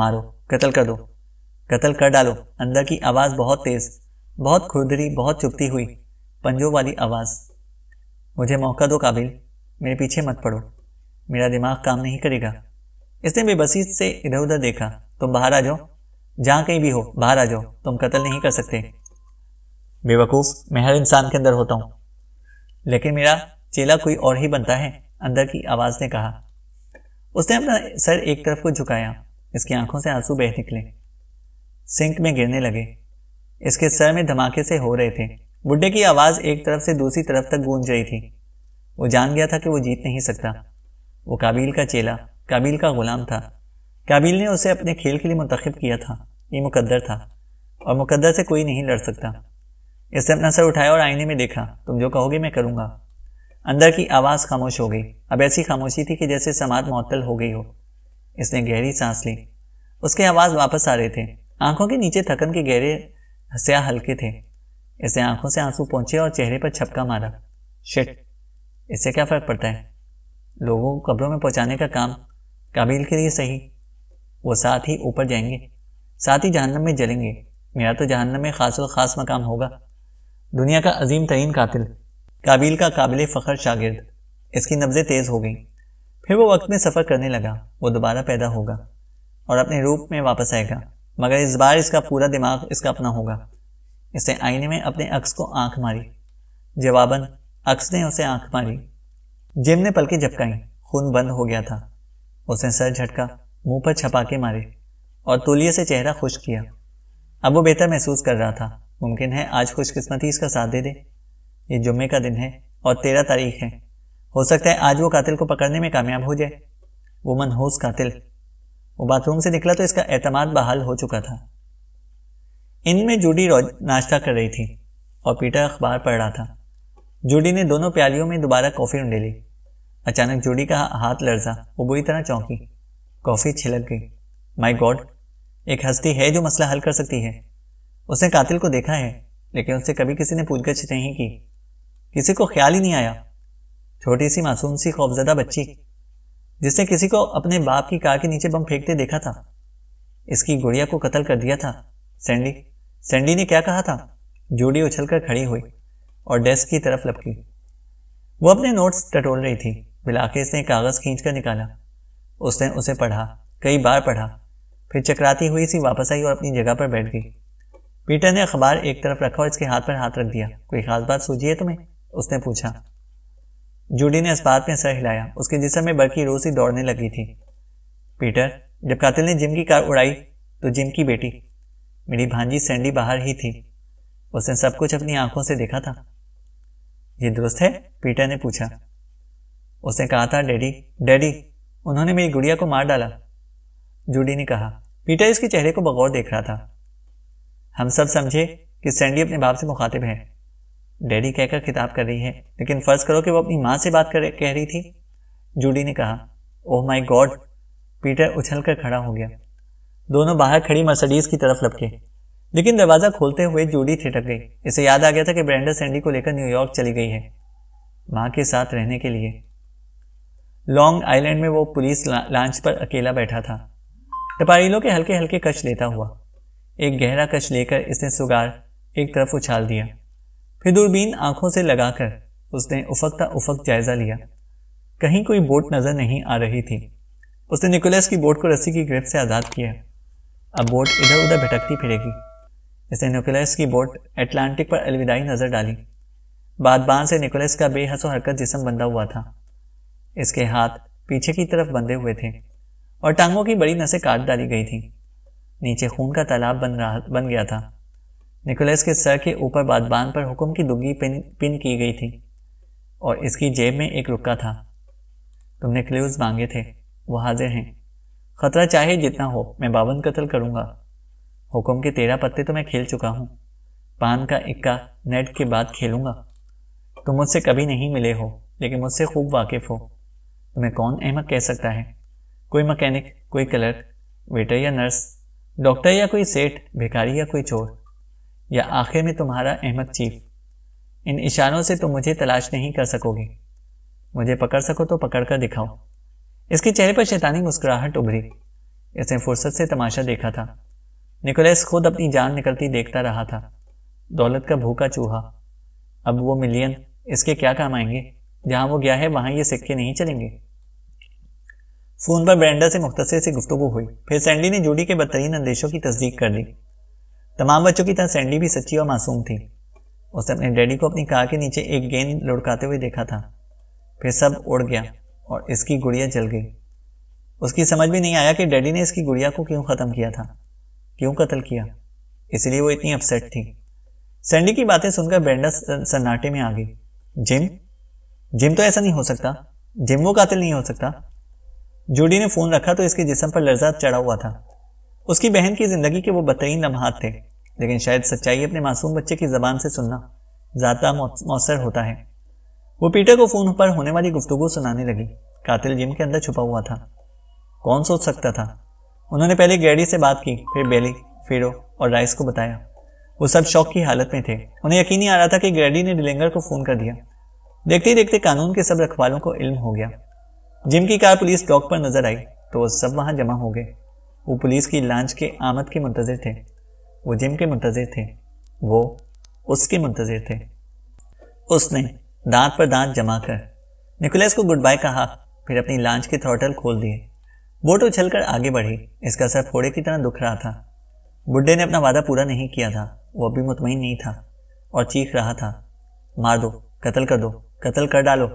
मारो कत्ल कर दो कत्ल कर डालो अंदर की आवाज़ बहुत तेज़ बहुत खुरदरी बहुत चुपती हुई पंजों वाली आवाज़ मुझे मौका दो काबिल मेरे पीछे मत पड़ो मेरा दिमाग काम नहीं करेगा इसने बेबसी से इधर उधर देखा तुम बाहर आ जाओ जहां कहीं भी हो बाहर आ जाओ तुम कत्ल नहीं कर सकते बेवकूफ़ मैं हर इंसान के अंदर होता हूं लेकिन मेरा चेला कोई और ही बनता है अंदर की आवाज़ ने कहा उसने अपना सर एक तरफ को झुकाया इसकी आंखों से आंसू बह निकले सिंक में गिरने लगे इसके सर में धमाके से हो रहे थे बुढ़े की आवाज़ एक तरफ से दूसरी तरफ तक गूंज रही थी वो जान गया था कि वो जीत नहीं सकता वो काबिल का चेला काबिल का ग़ुलाम था काबिल ने उसे अपने खेल के लिए मुंतखब किया था ये मुकद्दर था और मुकद्दर से कोई नहीं लड़ सकता इसने अपना सर उठाया और आईने में देखा तुम जो कहोगे मैं करूँगा अंदर की आवाज़ खामोश हो गई अब ऐसी खामोशी थी कि जैसे समाज मअतल हो गई हो इसने गहरी सांस ली उसके आवाज़ वापस आ रहे थे आंखों के नीचे थकन के गहरे हंसिया हल्के थे इसने आंखों से आंसू पहुंचे और चेहरे पर छपका मारा शिट इससे क्या फ़र्क पड़ता है लोगों को कब्रों में पहुंचाने का काम काबिल के लिए सही वो साथ ही ऊपर जाएंगे साथ ही जहन्नम में जलेंगे मेरा तो जहन्नम में और खास मकाम होगा दुनिया का अजीम तरीन कातिल काबिल का काबिल फ़खर शागिर्द इसकी नब्ज़ें तेज़ हो गई फिर वो वक्त में सफ़र करने लगा वो दोबारा पैदा होगा और अपने रूप में वापस आएगा मगर इस बार इसका पूरा दिमाग इसका अपना होगा इसने आईने में अपने अक्स को आंख मारी जवाबन अक्स ने उसे आंख मारी जिम ने पलके झपकाई खून बंद हो गया था उसने सर झटका मुंह पर छपाके मारे और तोलिए से चेहरा खुश किया अब वो बेहतर महसूस कर रहा था मुमकिन है आज खुशकिस्मती इसका साथ दे दे ये जुम्मे का दिन है और तेरह तारीख है हो सकता है आज वो कातिल को पकड़ने में कामयाब हो जाए वो मनहूस कातिल वो बाथरूम से निकला तो इसका एतमाद बहाल हो चुका था इनमें जूडी रोज नाश्ता कर रही थी और पीटर अखबार पढ़ रहा था जूडी ने दोनों प्यालियों में दोबारा कॉफ़ी उंडे ली अचानक जोड़ी का हाथ लड़जा वो बुरी तरह चौंकी कॉफ़ी छिलक गई माय गॉड एक हस्ती है जो मसला हल कर सकती है उसने कातिल को देखा है लेकिन उससे कभी किसी ने पूछगछ नहीं की किसी को ख्याल ही नहीं आया छोटी सी मासूम सी खौफजदा बच्ची जिसने किसी को अपने बाप की कार के नीचे बम फेंकते देखा था इसकी गुड़िया को कत्ल कर दिया था सैंडी सैंडी ने क्या कहा था जूडी उछलकर खड़ी हुई और डेस्क की तरफ लपकी वो अपने नोट्स टटोल रही थी बिलाखेस ने कागज़ खींच कर निकाला उसने उसे पढ़ा कई बार पढ़ा फिर चकराती हुई सी वापस आई और अपनी जगह पर बैठ गई पीटर ने अखबार एक तरफ रखा और इसके हाथ पर हाथ रख दिया कोई खास बात सूझी है तुम्हें उसने पूछा जूडी ने इस बात में सर हिलाया उसके जिसम में बड़की रोज ही दौड़ने लगी थी पीटर जब कातिल ने जिम की कार उड़ाई तो जिम की बेटी मेरी भांजी सैंडी बाहर ही थी उसने सब कुछ अपनी आंखों से देखा था ये दुरुस्त है पीटर ने पूछा उसने कहा था डैडी डैडी उन्होंने मेरी गुड़िया को मार डाला जूडी ने कहा पीटर इसके चेहरे को बगौर देख रहा था हम सब समझे कि सैंडी अपने बाप से मुखातिब है डैडी कहकर खिताब कर रही है लेकिन फर्ज करो कि वो अपनी माँ से बात कर कह रही थी जूडी ने कहा ओह माई गॉड पीटर उछल कर खड़ा हो गया दोनों बाहर खड़ी मर्सडीज की तरफ लपके लेकिन दरवाज़ा खोलते हुए जूडी ठिटक गई इसे याद आ गया था कि ब्रेंडर सैंडी को लेकर न्यूयॉर्क चली गई है माँ के साथ रहने के लिए लॉन्ग आइलैंड में वो पुलिस ला, लांच पर अकेला बैठा था टपारीलों के हल्के हल्के कच लेता हुआ एक गहरा कच लेकर इसने सुगार एक तरफ उछाल दिया फिर दूरबीन आंखों से लगाकर उसने उफकता उफक जायजा लिया कहीं कोई बोट नजर नहीं आ रही थी उसने निकोलस की बोट को रस्सी की ग्रिप से आज़ाद किया अब बोट इधर उधर भटकती फिरेगी इसने निकोलस की बोट एटलांटिक पर अलविदाई नज़र डाली बाद बांध से निकोलस का बेहसो हरकत जिसम बंधा हुआ था इसके हाथ पीछे की तरफ बंधे हुए थे और टांगों की बड़ी नसें काट डाली गई थी नीचे खून का तालाब बन रहा बन गया था निकोलस के सर के ऊपर बादबान पर हुक्म की दुग्गी पिन पिन की गई थी और इसकी जेब में एक रुका था तुमने क्ल्यूज मांगे थे वो हाजिर हैं खतरा चाहे जितना हो मैं बावन कत्ल करूंगा हुक्म के तेरह पत्ते तो मैं खेल चुका हूं पान का इक्का नेट के बाद खेलूंगा तुम मुझसे कभी नहीं मिले हो लेकिन मुझसे खूब वाकिफ़ हो तुम्हें कौन अहमद कह सकता है कोई मकैनिक कोई क्लर्क वेटर या नर्स डॉक्टर या कोई सेठ भिखारी या कोई चोर या आखिर में तुम्हारा अहमद चीफ इन इशारों से तुम मुझे तलाश नहीं कर सकोगे मुझे पकड़ सको तो पकड़ कर दिखाओ इसके चेहरे पर शैतानी मुस्कुराहट उभरी इसने फुर्सत से तमाशा देखा था निकोलस खुद अपनी जान निकलती देखता रहा था दौलत का भूखा चूहा अब वो मिलियन इसके क्या काम आएंगे जहां वो गया है वहां ये सिक्के नहीं चलेंगे फ़ोन पर ब्रेंडा से मुख्तर से गुफ्तु हुई फिर सैंडी ने जूडी के बदतरीन अंदेशों की तस्दीक कर दी तमाम बच्चों की तरह सैंडी भी सच्ची और मासूम थी उसने अपने डैडी को अपनी कार के नीचे एक गेंद लुढ़काते हुए देखा था फिर सब उड़ गया और इसकी गुड़िया जल गई उसकी समझ भी नहीं आया कि डैडी ने इसकी गुड़िया को क्यों ख़त्म किया था क्यों कत्ल किया इसलिए वो इतनी अपसेट थी सैंडी की बातें सुनकर ब्रेंडा सन्नाटे में आ गई जिम जिम तो ऐसा नहीं हो सकता जिम वो कातिल नहीं हो सकता जोडी ने फोन रखा तो इसके जिसम पर लर्जा चढ़ा हुआ था उसकी बहन की जिंदगी के वो बतरीन लम्हात थे लेकिन शायद सच्चाई अपने मासूम बच्चे की जबान से सुनना ज़्यादा मौसर होता है वो पीटर को फ़ोन पर होने वाली गुफ्तगु सुनाने लगी कातिल जिम के अंदर छुपा हुआ था कौन सोच सकता था उन्होंने पहले गैडी से बात की फिर बेली फिरो और राइस को बताया वो सब शौक की हालत में थे उन्हें यकीन नहीं आ रहा था कि गैडी ने डिलेंगर को फ़ोन कर दिया देखते ही देखते कानून के सब रखवालों को इल्म हो गया जिम की कार पुलिस चौक पर नजर आई तो वो सब वहां जमा हो गए वो पुलिस की लांच के आमद के मुंतजर थे वो जिम के मुंतजर थे वो उसके मुंतजर थे उसने दांत पर दांत जमा कर निकोलस को गुड बाय कहा फिर अपनी लांच के थ्रोटल खोल दिए बोट उछल कर आगे बढ़ी इसका सर फोड़े की तरह दुख रहा था बुड्ढे ने अपना वादा पूरा नहीं किया था वो अभी मुतमिन नहीं था और चीख रहा था मार दो कत्ल कर दो कत्ल कर डालो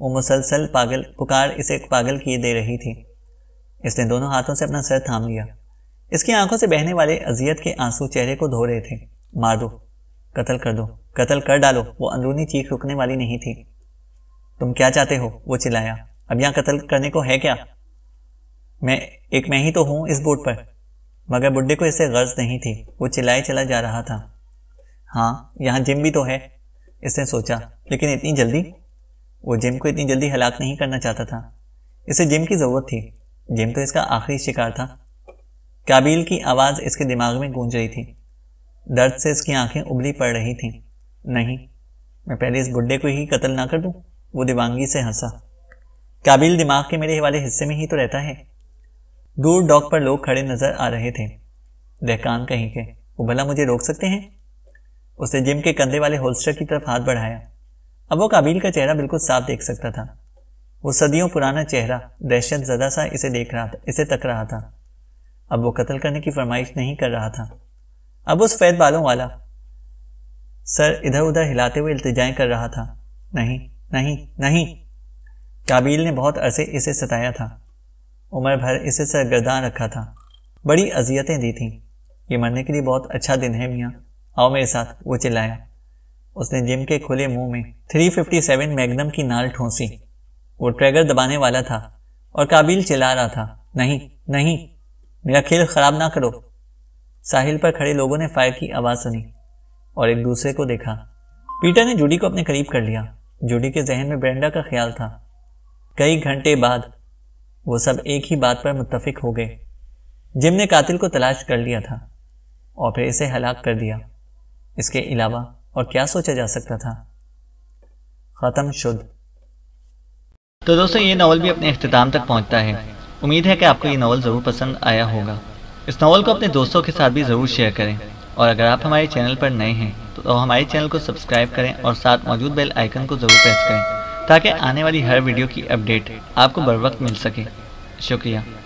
वो मुसलसल पागल पुकार इसे पागल किए दे रही थी इसने दोनों हाथों से अपना सर थाम लिया इसकी आंखों से बहने वाले अजियत के आंसू चेहरे को धो रहे थे मार दो कत्ल कर दो कत्ल कर डालो वो अंदरूनी चीख रुकने वाली नहीं थी तुम क्या चाहते हो वो चिल्लाया अब यहां कत्ल करने को है क्या मैं एक मैं ही तो हूं इस बोट पर मगर बुढ़े को इससे गर्ज नहीं थी वो चिल्लाए चला जा रहा था हाँ यहां जिम भी तो है इसने सोचा लेकिन इतनी जल्दी वो जिम को इतनी जल्दी हलाक नहीं करना चाहता था इसे जिम की ज़रूरत थी जिम तो इसका आखिरी शिकार था काबिल की आवाज़ इसके दिमाग में गूंज रही थी दर्द से इसकी आंखें उबली पड़ रही थीं नहीं मैं पहले इस बुड्ढे को ही कत्ल ना कर दूं वो दिवांगी से हंसा काबिल दिमाग के मेरे वाले हिस्से में ही तो रहता है दूर डॉक पर लोग खड़े नजर आ रहे थे दहकान कहीं के वो भला मुझे रोक सकते हैं उसने जिम के कंधे वाले होल्स्टर की तरफ हाथ बढ़ाया अब वो काबिल का चेहरा बिल्कुल साफ देख सकता था वो सदियों पुराना चेहरा दहशत ज़दा सा इसे देख रहा था इसे तक रहा था अब वो कत्ल करने की फरमाइश नहीं कर रहा था अब उस सफ़ेद बालों वाला सर इधर उधर हिलाते हुए इल्तजाएं कर रहा था नहीं नहीं नहीं काबिल ने बहुत अरसे इसे सताया था उम्र भर इसे सरगर्दान रखा था बड़ी अजियतें दी थीं ये मरने के लिए बहुत अच्छा दिन है मियाँ आओ मेरे साथ वो चिल्लाया उसने जिम के खुले मुंह में 357 मैग्नम की नाल ठोंसी वो ट्रैगर दबाने वाला था और काबिल चिल्ला रहा था नहीं नहीं मेरा खेल खराब ना करो साहिल पर खड़े लोगों ने फायर की आवाज़ सुनी और एक दूसरे को देखा पीटर ने जूडी को अपने करीब कर लिया जूडी के जहन में ब्रेंडा का ख्याल था कई घंटे बाद वो सब एक ही बात पर मुतफिक हो गए जिम ने कातिल को तलाश कर लिया था और फिर इसे हलाक कर दिया इसके अलावा और क्या सोचा जा सकता था ख़त्म शुद्ध तो दोस्तों ये नावल भी अपने अख्ताम तक पहुंचता है उम्मीद है कि आपको ये नावल ज़रूर पसंद आया होगा इस नावल को अपने दोस्तों के साथ भी ज़रूर शेयर करें और अगर आप हमारे चैनल पर नए हैं तो, तो हमारे चैनल को सब्सक्राइब करें और साथ मौजूद बेल आइकन को ज़रूर प्रेस करें ताकि आने वाली हर वीडियो की अपडेट आपको बर वक्त मिल सके शुक्रिया